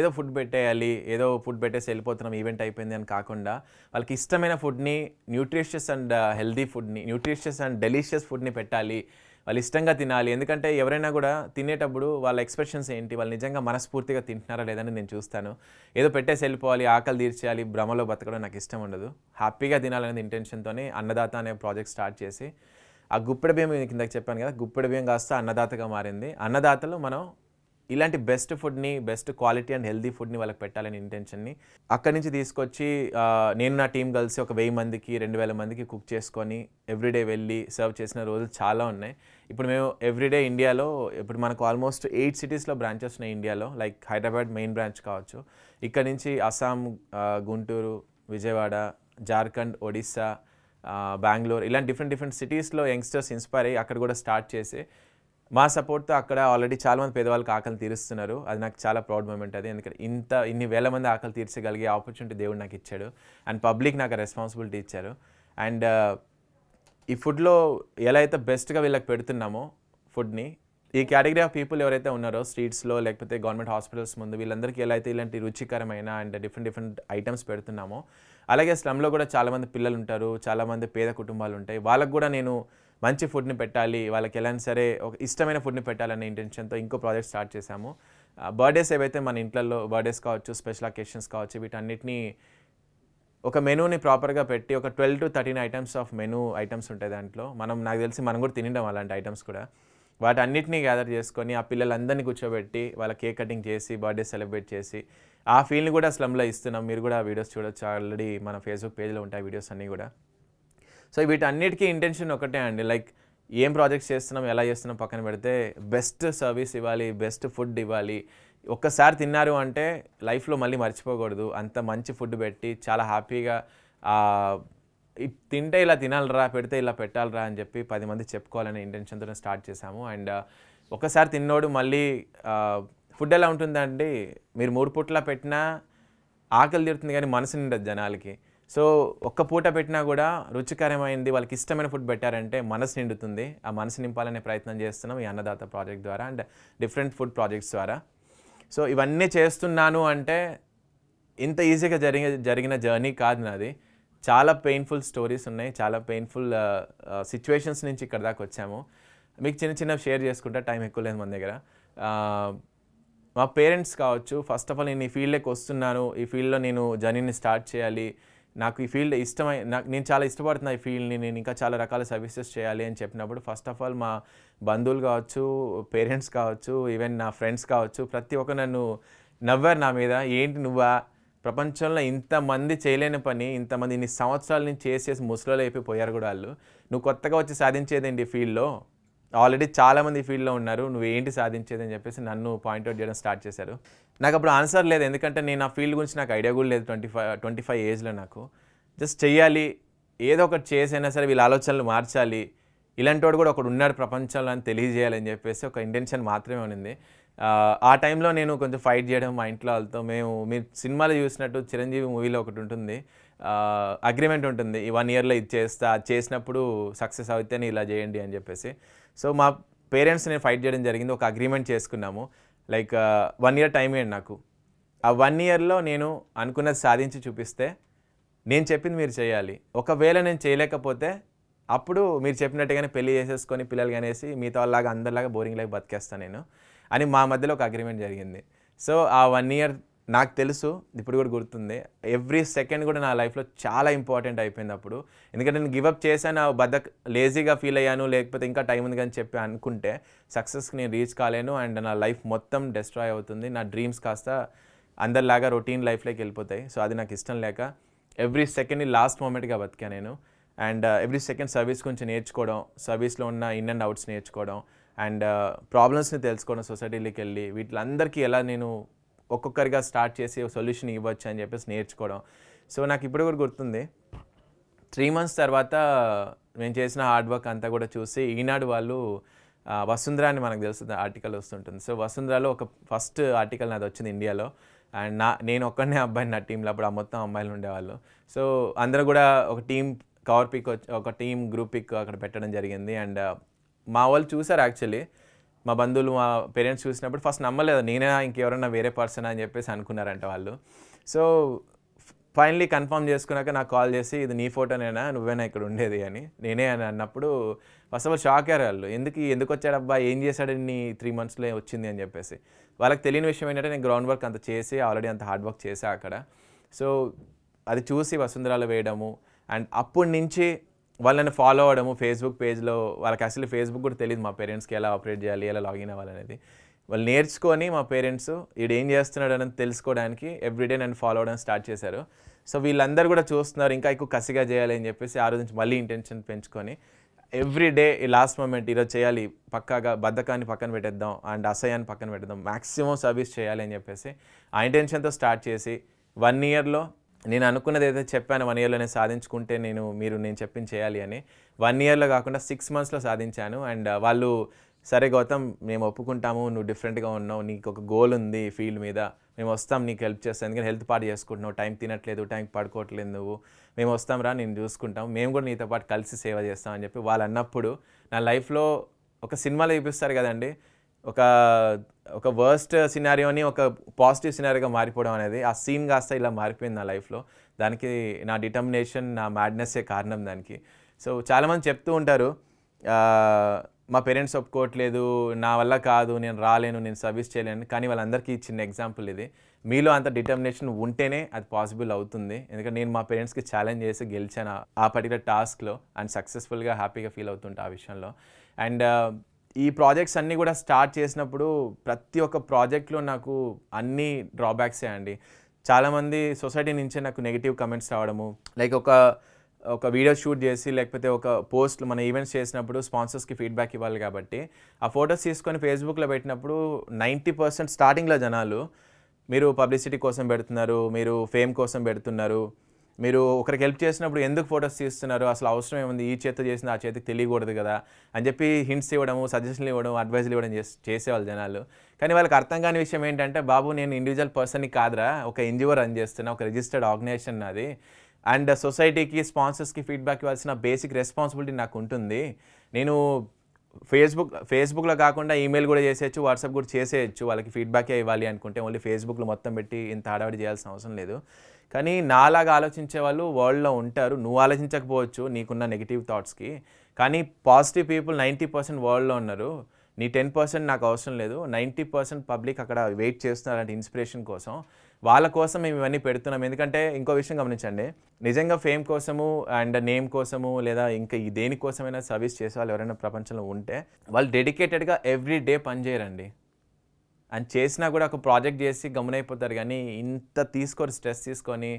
ఏదో ఫుడ్ పెట్టేయాలి ఏదో ఫుడ్ పెట్టేసి వెళ్ళిపోతున్నాం ఈవెంట్ అయిపోయింది అని కాకుండా వాళ్ళకి ఇష్టమైన ఫుడ్ని న్యూట్రిషియస్ అండ్ హెల్దీ ఫుడ్ని న్యూట్రిషియస్ అండ్ డెలిషియస్ ఫుడ్ని పెట్టాలి వాళ్ళు ఇష్టంగా తినాలి ఎందుకంటే ఎవరైనా కూడా తినేటప్పుడు వాళ్ళ ఎక్స్ప్రెషన్స్ ఏంటి వాళ్ళు నిజంగా మనస్ఫూర్తిగా తింటున్నారా లేదని నేను చూస్తాను ఏదో పెట్టేసి వెళ్ళిపోవాలి ఆకలి తీర్చేయాలి భ్రమలో బతకడం నాకు ఇష్టం ఉండదు హ్యాపీగా తినాలనేది ఇంటెన్షన్తోనే అన్నదాత అనే ప్రాజెక్ట్ స్టార్ట్ చేసి ఆ గుప్పెడ బియ్యం కిందకి చెప్పాను కదా గుప్పెడ బియ్యం కాస్త అన్నదాతగా మారింది అన్నదాతలు మనం ఇలాంటి బెస్ట్ ఫుడ్ని బెస్ట్ క్వాలిటీ అండ్ హెల్దీ ఫుడ్ని వాళ్ళకి పెట్టాలని ఇంటెన్షన్ని అక్కడి నుంచి తీసుకొచ్చి నేను నా టీం కలిసి ఒక వెయ్యి మందికి రెండు వేల మందికి కుక్ చేసుకొని ఎవ్రీడే వెళ్ళి సర్వ్ చేసిన రోజులు చాలా ఉన్నాయి ఇప్పుడు మేము ఎవ్రీడే ఇండియాలో ఇప్పుడు మనకు ఆల్మోస్ట్ ఎయిట్ సిటీస్లో బ్రాంచెస్ ఉన్నాయి ఇండియాలో లైక్ హైదరాబాద్ మెయిన్ బ్రాంచ్ కావచ్చు ఇక్కడ నుంచి అస్సాం గుంటూరు విజయవాడ జార్ఖండ్ ఒడిస్సా బెంగళూరు ఇలాంటి డిఫరెంట్ డిఫరెంట్ సిటీస్లో యంగ్స్టర్స్ ఇన్స్పైర్ అయ్యి అక్కడ కూడా స్టార్ట్ చేసి మా సపోర్ట్తో అక్కడ ఆల్రెడీ చాలామంది పేదవాళ్ళకి ఆకలి తీరుస్తున్నారు అది నాకు చాలా ప్రౌడ్ మూమెంట్ అది ఎందుకంటే ఇంత ఇన్ని వేల మంది ఆకలి తీర్చగలిగే ఆపర్చునిటీ దేవుడు నాకు ఇచ్చాడు అండ్ పబ్లిక్ నాకు రెస్పాన్సిబిలిటీ ఇచ్చారు అండ్ uh, ఈ ఫుడ్లో ఎలా అయితే బెస్ట్గా వీళ్ళకి పెడుతున్నామో ఫుడ్ని ఈ కేటగిరీ ఆఫ్ పీపుల్ ఎవరైతే ఉన్నారో స్ట్రీట్స్లో లేకపోతే గవర్నమెంట్ హాస్పిటల్స్ ముందు వీళ్ళందరికీ ఎలా అయితే ఇలాంటి రుచికరమైన అండ్ డిఫరెంట్ డిఫరెంట్ ఐటమ్స్ పెడుతున్నామో అలాగే స్లమ్లో కూడా చాలామంది పిల్లలు ఉంటారు చాలామంది పేద కుటుంబాలు ఉంటాయి వాళ్ళకు కూడా నేను మంచి ఫుడ్ని పెట్టాలి వాళ్ళకి ఎలా సరే ఒక ఇష్టమైన ఫుడ్ని పెట్టాలనే ఇంటెన్షన్తో ఇంకో ప్రాజెక్ట్ స్టార్ట్ చేశాము బర్త్డేస్ ఏవైతే మన ఇంట్లో బర్త్డేస్ కావచ్చు స్పెషల్ అకేషన్స్ కావచ్చు వీటన్నిటినీ ఒక మెనూని ప్రాపర్గా పెట్టి ఒక twelve to thirteen items of menu items ఉంటాయి దాంట్లో మనం నాకు తెలిసి మనం కూడా తినడం అలాంటి ఐటమ్స్ కూడా వాటన్నిటినీ గ్యాదర్ చేసుకొని ఆ పిల్లలందరినీ కూర్చోబెట్టి వాళ్ళ కేక్ కటింగ్ చేసి బర్త్డే సెలబ్రేట్ చేసి ఆ ఫీల్ని కూడా స్లమ్లో ఇస్తున్నాం మీరు కూడా వీడియోస్ చూడొచ్చు ఆల్రెడీ మన ఫేస్బుక్ పేజ్లో ఉంటాయి వీడియోస్ అన్నీ కూడా సో వీటన్నిటికీ ఇంటెన్షన్ ఒకటే అండి లైక్ ఏం ప్రాజెక్ట్స్ చేస్తున్నాం ఎలా చేస్తున్నాం పక్కన పెడితే బెస్ట్ సర్వీస్ ఇవ్వాలి బెస్ట్ ఫుడ్ ఇవ్వాలి ఒక్కసారి తిన్నారు అంటే లైఫ్లో మళ్ళీ మర్చిపోకూడదు అంత మంచి ఫుడ్ పెట్టి చాలా హ్యాపీగా తింటే ఇలా తినాలరా పెడితే ఇలా పెట్టాలరా అని చెప్పి పది మంది చెప్పుకోవాలనే ఇంటెన్షన్తో స్టార్ట్ చేశాము అండ్ uh, ఒకసారి తిన్నోడు మళ్ళీ ఫుడ్ ఎలా ఉంటుందండి మీరు మూడు పూట్ల పెట్టినా ఆకలి తీరుతుంది కానీ మనసు నిండదు జనాలకి సో ఒక్క పూట పెట్టినా కూడా రుచికరమైంది వాళ్ళకి ఇష్టమైన ఫుడ్ పెట్టారంటే మనసు నిండుతుంది ఆ మనసు నింపాలనే ప్రయత్నం చేస్తున్నాం ఈ అన్నదాత ప్రాజెక్ట్ ద్వారా అండ్ డిఫరెంట్ ఫుడ్ ప్రాజెక్ట్స్ ద్వారా సో ఇవన్నీ చేస్తున్నాను అంటే ఇంత ఈజీగా జరిగి జరిగిన జర్నీ కాదు నాది చాలా పెయిన్ఫుల్ స్టోరీస్ ఉన్నాయి చాలా పెయిన్ఫుల్ సిచ్యువేషన్స్ నుంచి ఇక్కడ దాకా వచ్చాము మీకు చిన్న చిన్న షేర్ చేసుకుంటే టైం ఎక్కువ లేదు మన దగ్గర మా పేరెంట్స్ కావచ్చు ఫస్ట్ ఆఫ్ ఆల్ నేను ఈ ఫీల్డ్లోకి వస్తున్నాను ఈ ఫీల్డ్లో నేను జర్నీని స్టార్ట్ చేయాలి నాకు ఈ ఫీల్డ్ ఇష్టమై నాకు నేను చాలా ఇష్టపడుతున్నా ఈ ఫీల్డ్ని నేను ఇంకా చాలా రకాల సర్వీసెస్ చేయాలి అని చెప్పినప్పుడు ఫస్ట్ ఆఫ్ ఆల్ మా బంధువులు కావచ్చు పేరెంట్స్ కావచ్చు ఈవెన్ నా ఫ్రెండ్స్ కావచ్చు ప్రతి ఒక్క నన్ను నవ్వారు నా మీద ఏంటి నువ్వా ప్రపంచంలో ఇంతమంది చేయలేని పని ఇంతమంది ఇన్ని సంవత్సరాల నుంచి చేసి చేసి అయిపోయి పోయారు కూడా వాళ్ళు నువ్వు కొత్తగా వచ్చి సాధించేదండి ఫీల్డ్లో ఆల్రెడీ చాలామంది ఫీల్డ్లో ఉన్నారు నువ్వు ఏంటి సాధించేది అని చెప్పేసి నన్ను పాయింట్అవుట్ చేయడం స్టార్ట్ చేశారు నాకు అప్పుడు ఆన్సర్ లేదు ఎందుకంటే నేను ఆ ఫీల్డ్ గురించి నాకు ఐడియా కూడా లేదు ట్వంటీ ఫైవ్ ట్వంటీ ఫైవ్ ఏజ్లో నాకు జస్ట్ చేయాలి ఏదో ఒకటి చేసైనా సరే వీళ్ళ ఆలోచనలు మార్చాలి ఇలాంటి వాడు కూడా ఒకడు ఉన్నాడు ప్రపంచంలో అని తెలియజేయాలని చెప్పేసి ఒక ఇంటెన్షన్ మాత్రమే ఉన్నింది ఆ టైంలో నేను కొంచెం ఫైట్ చేయడం మా ఇంట్లో వాళ్ళతో మేము మీరు సినిమాలు చూసినట్టు చిరంజీవి మూవీలో ఒకటి ఉంటుంది అగ్రిమెంట్ ఉంటుంది ఈ వన్ ఇయర్లో ఇది చేస్తా చేసినప్పుడు సక్సెస్ అవుతేనే ఇలా చేయండి అని చెప్పేసి సో మా పేరెంట్స్ నేను ఫైట్ చేయడం జరిగింది ఒక అగ్రిమెంట్ చేసుకున్నాము లైక్ వన్ ఇయర్ టైం ఇవ్వండి నాకు ఆ వన్ ఇయర్లో నేను అనుకున్నది సాధించి చూపిస్తే నేను చెప్పింది మీరు చేయాలి ఒకవేళ నేను చేయలేకపోతే అప్పుడు మీరు చెప్పినట్టుగానే పెళ్లి చేసేసుకొని పిల్లలు కనేసి మిగతా వాళ్ళలాగా అందరిలాగా బోరింగ్ లైఫ్ బతికేస్తాను నేను అని మా మధ్యలో ఒక అగ్రిమెంట్ జరిగింది సో ఆ వన్ ఇయర్ నాకు తెలుసు ఇప్పుడు కూడా గుర్తుంది ఎవ్రీ సెకండ్ కూడా నా లైఫ్లో చాలా ఇంపార్టెంట్ అయిపోయింది అప్పుడు ఎందుకంటే నేను గివప్ చేశాను బద్దక్ లేజీగా ఫీల్ అయ్యాను లేకపోతే ఇంకా టైం ఉంది కానీ చెప్పి అనుకుంటే సక్సెస్కి నేను రీచ్ కాలేను అండ్ నా లైఫ్ మొత్తం డిస్ట్రాయ్ అవుతుంది నా డ్రీమ్స్ కాస్త అందరిలాగా రొటీన్ లైఫ్లోకి వెళ్ళిపోతాయి సో అది నాకు ఇష్టం లేక ఎవ్రీ సెకండ్ లాస్ట్ మూమెంట్గా బతికా నేను అండ్ ఎవ్రీ సెకండ్ సర్వీస్ గురించి నేర్చుకోవడం సర్వీస్లో ఉన్న ఇన్ అండ్ అవుట్స్ నేర్చుకోవడం అండ్ ప్రాబ్లమ్స్ని uh, తెలుసుకోవడం సొసైటీలోకి వెళ్ళి వీటిలందరికీ ఎలా నేను ఒక్కొక్కరిగా స్టార్ట్ చేసి సొల్యూషన్ ఇవ్వచ్చు అని చెప్పేసి నేర్చుకోవడం సో నాకు ఇప్పుడు కూడా గుర్తుంది త్రీ మంత్స్ తర్వాత మేము చేసిన హార్డ్ వర్క్ అంతా కూడా చూసి ఈనాడు వాళ్ళు వసుంధ్ర అని మనకు తెలుస్తుంది ఆర్టికల్ వస్తుంటుంది సో వసుంధరలో ఒక ఫస్ట్ ఆర్టికల్ నాది వచ్చింది ఇండియాలో అండ్ నా నేను ఒక్కనే అబ్బాయిని నా టీంలో అప్పుడు ఆ మొత్తం అమ్మాయిలు ఉండేవాళ్ళు సో అందరూ కూడా ఒక టీం కవర్ పిక్ ఒక టీం గ్రూప్ పిక్ అక్కడ పెట్టడం జరిగింది అండ్ మా వాళ్ళు చూసారు యాక్చువల్లీ మా బంధువులు మా పేరెంట్స్ చూసినప్పుడు ఫస్ట్ నమ్మలేదు నేనే ఇంకెవరైనా వేరే పర్సన్ అని చెప్పేసి అనుకున్నారంట వాళ్ళు సో ఫైనలీ కన్ఫర్మ్ చేసుకున్నాక నాకు కాల్ చేసి ఇది నీ ఫోటోనేనా నువ్వేనా ఇక్కడ ఉండేది అని నేనే అని అన్నప్పుడు ఫస్ట్ ఆఫ్ ఆల్ షాక్ అయ్యారు వాళ్ళు ఎందుకు ఎందుకు వచ్చాడు అబ్బా ఏం చేశాడు నీ త్రీ మంత్స్లో వచ్చింది అని చెప్పేసి వాళ్ళకి తెలియని విషయం ఏంటంటే నేను గ్రౌండ్ వర్క్ అంత చేసి ఆల్రెడీ అంత హార్డ్ వర్క్ చేసా అక్కడ సో అది చూసి వసుంధరాలు వేయడము అండ్ అప్పటి నుంచి వాళ్ళని ఫాలో అవ్వడము ఫేస్బుక్ పేజ్లో వాళ్ళకి అసలు ఫేస్బుక్ కూడా తెలియదు మా పేరెంట్స్కి ఎలా ఆపరేట్ చేయాలి ఎలా లాగిన్ అవ్వాలనేది వాళ్ళు నేర్చుకొని మా పేరెంట్స్ వీడు ఏం చేస్తున్నాడు అని తెలుసుకోవడానికి ఎవ్రీడే నన్ను ఫాలో అవడం స్టార్ట్ చేశారు సో వీళ్ళందరూ కూడా చూస్తున్నారు ఇంకా ఎక్కువ కసిగా చేయాలి అని చెప్పేసి ఆ రోజు నుంచి మళ్ళీ ఇంటెన్షన్ పెంచుకొని ఎవ్రీ డే ఈ లాస్ట్ మూమెంట్ ఈరోజు చేయాలి పక్కాగా బద్ధకాన్ని పక్కన పెట్టేద్దాం అండ్ అసహ్యాన్ని పక్కన పెట్టేద్దాం మ్యాక్సిమం సర్వీస్ చేయాలి అని చెప్పేసి ఆ ఇంటెన్షన్తో స్టార్ట్ చేసి వన్ ఇయర్లో నేను అనుకున్నది ఏదైతే చెప్పాను వన్ ఇయర్లో నేను సాధించుకుంటే నేను మీరు నేను చెప్పింది చేయాలి అని వన్ ఇయర్లో కాకుండా సిక్స్ మంత్స్లో సాధించాను అండ్ uh, వాళ్ళు సరే గౌతమ్ మేము ఒప్పుకుంటాము నువ్వు డిఫరెంట్గా ఉన్నావు నీకు ఒక గోల్ ఉంది ఫీల్డ్ మీద మేము వస్తాం నీకు హెల్ప్ చేస్తాం ఎందుకంటే హెల్త్ పాటు చేసుకుంటున్నావు టైం తినట్లేదు టైం పడుకోవట్లేదు నువ్వు మేము వస్తాం రా నేను చూసుకుంటాం మేము కూడా నీతో పాటు కలిసి సేవ చేస్తామని చెప్పి వాళ్ళు అన్నప్పుడు నా లైఫ్లో ఒక సినిమాలో చూపిస్తారు కదండి ఒక ఒక వర్స్ట్ సినారియోని ఒక పాజిటివ్ సినారియోగా మారిపోవడం అనేది ఆ సీన్ కాస్త ఇలా మారిపోయింది నా లైఫ్లో దానికి నా డిటర్మినేషన్ నా మ్యాడ్నెస్సే కారణం దానికి సో చాలామంది చెప్తూ ఉంటారు మా పేరెంట్స్ ఒప్పుకోవట్లేదు నా వల్ల కాదు నేను రాలేను నేను సర్వీస్ చేయలేను కానీ వాళ్ళందరికీ చిన్న ఎగ్జాంపుల్ ఇది మీలో అంత డిటర్మినేషన్ ఉంటేనే అది పాసిబుల్ అవుతుంది ఎందుకంటే నేను మా పేరెంట్స్కి ఛాలెంజ్ చేసి గెలిచాను ఆ పర్టికులర్ టాస్క్లో అండ్ సక్సెస్ఫుల్గా హ్యాపీగా ఫీల్ అవుతుంటా ఆ విషయంలో అండ్ ఈ ప్రాజెక్ట్స్ అన్నీ కూడా స్టార్ట్ చేసినప్పుడు ప్రతి ఒక్క ప్రాజెక్ట్లో నాకు అన్ని డ్రాబ్యాక్సే అండి చాలామంది సొసైటీ నుంచే నాకు నెగిటివ్ కమెంట్స్ రావడము లైక్ ఒక ఒక వీడియో షూట్ చేసి లేకపోతే ఒక పోస్ట్ మన ఈవెంట్స్ చేసినప్పుడు స్పాన్సర్స్కి ఫీడ్బ్యాక్ ఇవ్వాలి కాబట్టి ఆ ఫొటోస్ తీసుకొని ఫేస్బుక్లో పెట్టినప్పుడు నైంటీ పర్సెంట్ స్టార్టింగ్లో జనాలు మీరు పబ్లిసిటీ కోసం పెడుతున్నారు మీరు ఫేమ్ కోసం పెడుతున్నారు మీరు ఒకరికి హెల్ప్ చేసినప్పుడు ఎందుకు ఫొటోస్ తీస్తున్నారు అసలు అవసరం ఏముంది ఈ చేత చేసిన ఆ చేతికి తెలియకూడదు కదా అని చెప్పి హింట్స్ ఇవ్వడము సజెషన్లు ఇవ్వడం అడ్వైజ్లు ఇవ్వడం చేసేవాళ్ళు జనాలు కానీ వాళ్ళకి అర్థం కాని విషయం ఏంటంటే బాబు నేను ఇండివిజువల్ పర్సన్కి కాదురా ఒక ఎన్జిఓ రన్ చేస్తున్నా ఒక రిజిస్టర్డ్ ఆర్గనైజేషన్ నాది అండ్ సొసైటీకి స్పాన్సర్స్కి ఫీడ్బ్యాక్ ఇవ్వాల్సిన బేసిక్ రెస్పాన్సిబిలిటీ నాకు ఉంటుంది నేను ఫేస్బుక్ ఫేస్బుక్లో కాకుండా ఈమెయిల్ కూడా చేసేయచ్చు వాట్సాప్ కూడా చేసేయచ్చు వాళ్ళకి ఫీడ్బ్యాకే ఇవ్వాలి అనుకుంటే ఓన్లీ ఫేస్బుక్లో మొత్తం పెట్టి ఇంత హడావిడి చేయాల్సిన అవసరం లేదు కానీ నాలాగా ఆలోచించే వాళ్ళు వరల్డ్లో ఉంటారు నువ్వు ఆలోచించకపోవచ్చు నీకున్న నెగిటివ్ థాట్స్కి కానీ పాజిటివ్ పీపుల్ నైంటీ పర్సెంట్ వరల్డ్లో ఉన్నారు నీ టెన్ పర్సెంట్ నాకు అవసరం లేదు నైంటీ పర్సెంట్ పబ్లిక్ అక్కడ వెయిట్ చేస్తున్నారు అంటే ఇన్స్పిరేషన్ కోసం వాళ్ళ కోసం మేము ఇవన్నీ పెడుతున్నాం ఎందుకంటే ఇంకో విషయం గమనించండి నిజంగా ఫేమ్ కోసము అండ్ నేమ్ కోసము లేదా ఇంకా దేనికోసమైనా సర్వీస్ చేసే వాళ్ళు ఎవరైనా ప్రపంచంలో ఉంటే వాళ్ళు డెడికేటెడ్గా ఎవ్రీ డే పనిచేయరండి అండ్ చేసినా కూడా ఒక ప్రాజెక్ట్ చేసి గమనైపోతారు కానీ ఇంత తీసుకొని స్ట్రెస్ తీసుకొని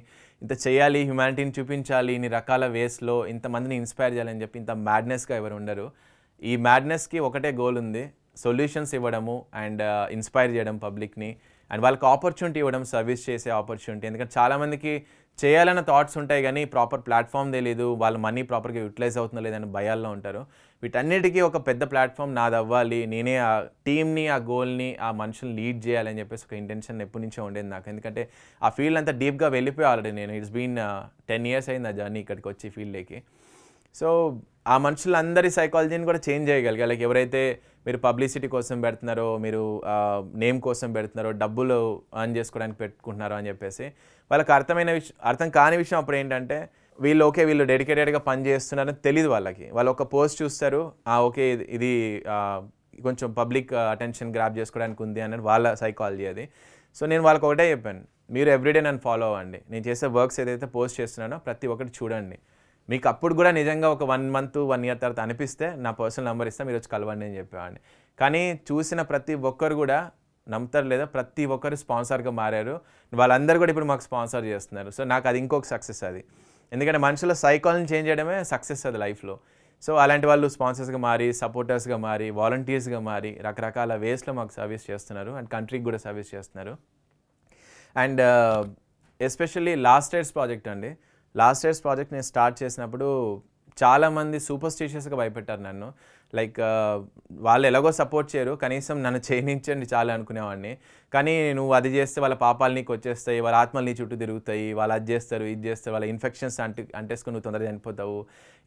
ఇంత చేయాలి హ్యుమానిటీని చూపించాలి ఇన్ని రకాల వేస్లో ఇంతమందిని ఇన్స్పైర్ చేయాలని చెప్పి ఇంత మ్యాడ్నెస్గా ఎవరు ఉండరు ఈ మ్యాడ్నెస్కి ఒకటే గోల్ ఉంది సొల్యూషన్స్ ఇవ్వడము అండ్ uh, ఇన్స్పైర్ చేయడం పబ్లిక్ని అండ్ వాళ్ళకి ఆపర్చునిటీ ఇవ్వడం సర్వీస్ చేసే ఆపర్చునిటీ ఎందుకంటే చాలామందికి చేయాలన్న థాట్స్ ఉంటాయి కానీ ప్రాపర్ ప్లాట్ఫామ్ తెలియదు వాళ్ళ మనీ ప్రాపర్గా యూటిలైజ్ అవుతుందో లేదని భయాల్లో ఉంటారు వీటన్నిటికీ ఒక పెద్ద ప్లాట్ఫామ్ నాది అవ్వాలి నేనే ఆ టీమ్ని ఆ గోల్ని ఆ మనుషుల్ని లీడ్ చేయాలని చెప్పేసి ఒక ఇంటెన్షన్ ఎప్పటి నుంచో ఉండేది నాకు ఎందుకంటే ఆ ఫీల్డ్ అంతా డీప్గా వెళ్ళిపోయి ఆల్రెడీ నేను ఇట్స్ బీన్ టెన్ ఇయర్స్ అయింది ఆ జర్నీ ఇక్కడికి వచ్చి ఫీల్డ్లోకి సో ఆ మనుషులందరి సైకాలజీని కూడా చేంజ్ చేయగలిగా లైక్ ఎవరైతే మీరు పబ్లిసిటీ కోసం పెడుతున్నారో మీరు నేమ్ కోసం పెడుతున్నారో డబ్బులు అర్న్ చేసుకోవడానికి పెట్టుకుంటున్నారో అని చెప్పేసి వాళ్ళకి అర్థమైన విషయం అర్థం కాని విషయం అప్పుడు ఏంటంటే వీళ్ళు ఓకే వీళ్ళు డెడికేటెడ్గా పని చేస్తున్నారని తెలియదు వాళ్ళకి వాళ్ళు ఒక పోస్ట్ చూస్తారు ఆ ఓకే ఇది కొంచెం పబ్లిక్ అటెన్షన్ గ్రాప్ చేసుకోవడానికి ఉంది అనేది వాళ్ళ సైకాలజీ అది సో నేను వాళ్ళకి ఒకటే చెప్పాను మీరు ఎవ్రీడే నన్ను ఫాలో అవ్వండి నేను చేసే వర్క్స్ ఏదైతే పోస్ట్ చేస్తున్నానో ప్రతి ఒక్కటి చూడండి మీకు అప్పుడు కూడా నిజంగా ఒక వన్ మంత్ వన్ ఇయర్ తర్వాత అనిపిస్తే నా పర్సనల్ నెంబర్ ఇస్తే మీరు వచ్చి కలవండి అని చెప్పేవాడిని కానీ చూసిన ప్రతి ఒక్కరు కూడా నమ్ముతారు లేదా ప్రతి ఒక్కరు స్పాన్సర్గా మారారు వాళ్ళందరూ కూడా ఇప్పుడు మాకు స్పాన్సర్ చేస్తున్నారు సో నాకు అది ఇంకొక సక్సెస్ అది ఎందుకంటే మనుషుల సైకాలజీ చేంజ్ చేయడమే సక్సెస్ అది లైఫ్లో సో అలాంటి వాళ్ళు స్పాన్సర్స్గా మారి సపోర్టర్స్గా మారి వాలంటీర్స్గా మారి రకరకాల వేస్లో మాకు సర్వీస్ చేస్తున్నారు అండ్ కంట్రీకి కూడా సర్వీస్ చేస్తున్నారు and especially last years project అండి లాస్ట్ ఇయర్స్ ప్రాజెక్ట్ నేను స్టార్ట్ చేసినప్పుడు చాలామంది సూపర్ స్టిషియస్గా భయపెట్టారు నన్ను లైక్ వాళ్ళు ఎలాగో సపోర్ట్ చేయరు కనీసం నన్ను చేయనించండి చాలా అనుకునేవాడిని కానీ నువ్వు అది చేస్తే వాళ్ళ పాపాలు నీకు వచ్చేస్తాయి వాళ్ళ ఆత్మలు నీ చుట్టూ తిరుగుతాయి వాళ్ళు అది చేస్తారు ఇది చేస్తారు వాళ్ళ ఇన్ఫెక్షన్స్ అంటు అంటేసుకుని నువ్వు తొందరగా చనిపోతావు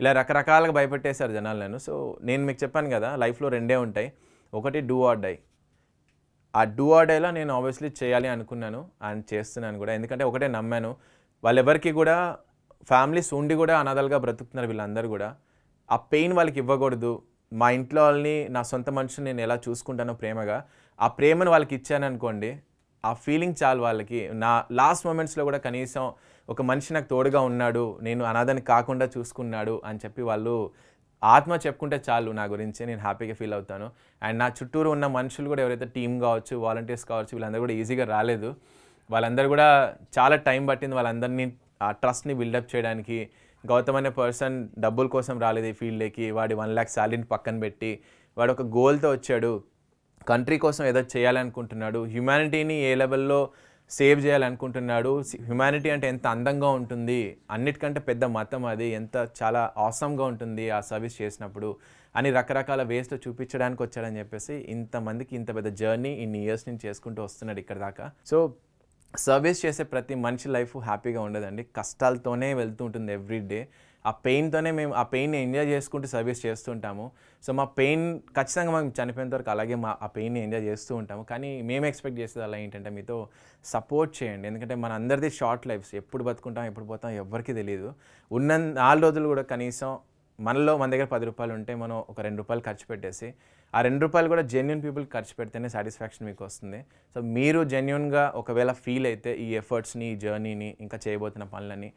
ఇలా రకరకాలుగా భయపెట్టేశారు జనాలు నన్ను సో నేను మీకు చెప్పాను కదా లైఫ్లో రెండే ఉంటాయి ఒకటి డూ ఆర్ డై ఆ డూ ఆర్ డైలో నేను ఆబ్వియస్లీ చేయాలి అనుకున్నాను అండ్ చేస్తున్నాను కూడా ఎందుకంటే ఒకటే నమ్మాను వాళ్ళెవరికి కూడా ఫ్యామిలీస్ ఉండి కూడా అనాథాలుగా బ్రతుకుతున్నారు వీళ్ళందరూ కూడా ఆ పెయిన్ వాళ్ళకి ఇవ్వకూడదు మా ఇంట్లో వాళ్ళని నా సొంత మనుషుని నేను ఎలా చూసుకుంటానో ప్రేమగా ఆ ప్రేమను వాళ్ళకి ఇచ్చాను అనుకోండి ఆ ఫీలింగ్ చాలు వాళ్ళకి నా లాస్ట్ మూమెంట్స్లో కూడా కనీసం ఒక మనిషి నాకు తోడుగా ఉన్నాడు నేను అనాథని కాకుండా చూసుకున్నాడు అని చెప్పి వాళ్ళు ఆత్మ చెప్పుకుంటే చాలు నా గురించి నేను హ్యాపీగా ఫీల్ అవుతాను అండ్ నా చుట్టూరు ఉన్న మనుషులు కూడా ఎవరైతే టీమ్ కావచ్చు వాలంటీర్స్ కావచ్చు వీళ్ళందరూ కూడా ఈజీగా రాలేదు వాళ్ళందరూ కూడా చాలా టైం పట్టింది వాళ్ళందరినీ ఆ ట్రస్ట్ని బిల్డప్ చేయడానికి గౌతమ్ అనే పర్సన్ డబ్బుల కోసం రాలేదు ఈ ఫీల్డ్లోకి వాడి వన్ ల్యాక్ శాలరీని పక్కన పెట్టి వాడు ఒక గోల్తో వచ్చాడు కంట్రీ కోసం ఏదో చేయాలనుకుంటున్నాడు హ్యుమానిటీని ఏ లెవెల్లో సేవ్ చేయాలనుకుంటున్నాడు హ్యుమానిటీ అంటే ఎంత అందంగా ఉంటుంది అన్నిటికంటే పెద్ద మతం అది ఎంత చాలా ఆసమ్గా ఉంటుంది ఆ సర్వీస్ చేసినప్పుడు అని రకరకాల వేస్ట్ చూపించడానికి వచ్చాడని చెప్పేసి ఇంతమందికి ఇంత పెద్ద జర్నీ ఇన్ని ఇయర్స్ నుంచి చేసుకుంటూ వస్తున్నాడు ఇక్కడ దాకా సో సర్వీస్ చేసే ప్రతి మనిషి లైఫ్ హ్యాపీగా ఉండదండి కష్టాలతోనే వెళ్తూ ఉంటుంది ఎవ్రీడే ఆ పెయిన్తోనే మేము ఆ పెయిన్ ఎంజాయ్ చేసుకుంటూ సర్వీస్ చేస్తుంటాము సో మా పెయిన్ ఖచ్చితంగా మేము చనిపోయినంత వరకు అలాగే మా ఆ పెయిన్ని ఎంజాయ్ చేస్తూ ఉంటాము కానీ మేము ఎక్స్పెక్ట్ చేసేది అలా ఏంటంటే మీతో సపోర్ట్ చేయండి ఎందుకంటే మన అందరిది షార్ట్ లైఫ్స్ ఎప్పుడు బతుకుంటాం ఎప్పుడు పోతాం ఎవరికి తెలియదు ఉన్న నాలుగు రోజులు కూడా కనీసం మనలో మన దగ్గర పది రూపాయలు ఉంటే మనం ఒక రెండు రూపాయలు ఖర్చు పెట్టేసి ఆ రెండు రూపాయలు కూడా జెన్యున్ పీపుల్ ఖర్చు పెడితేనే సాటిస్ఫాక్షన్ మీకు వస్తుంది సో మీరు జెన్యున్గా ఒకవేళ ఫీల్ అయితే ఈ ఎఫర్ట్స్ని ఈ జర్నీని ఇంకా చేయబోతున్న పనులని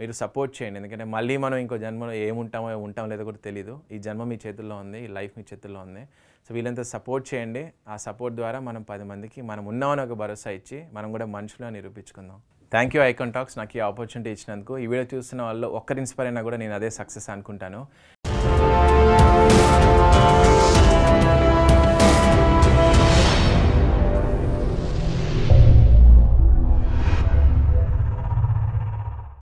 మీరు సపోర్ట్ చేయండి ఎందుకంటే మళ్ళీ మనం ఇంకో జన్మలో ఏముంటామో ఉంటాం లేదో కూడా తెలియదు ఈ జన్మ మీ చేతుల్లో ఉంది ఈ లైఫ్ మీ చేతుల్లో ఉంది సో వీళ్ళంతా సపోర్ట్ చేయండి ఆ సపోర్ట్ ద్వారా మనం పది మందికి మనం ఉన్నామని ఒక భరోసా ఇచ్చి మనం కూడా మనుషులు నిరూపించుకుందాం థ్యాంక్ యూ ఐకాన్ టాక్స్ నాకు ఈ ఆపర్చునిటీ ఇచ్చినందుకు ఈ వీడియో చూస్తున్న వాళ్ళు ఒక్కరు ఇన్స్పైర్ అయినా కూడా నేను అదే సక్సెస్ అనుకుంటాను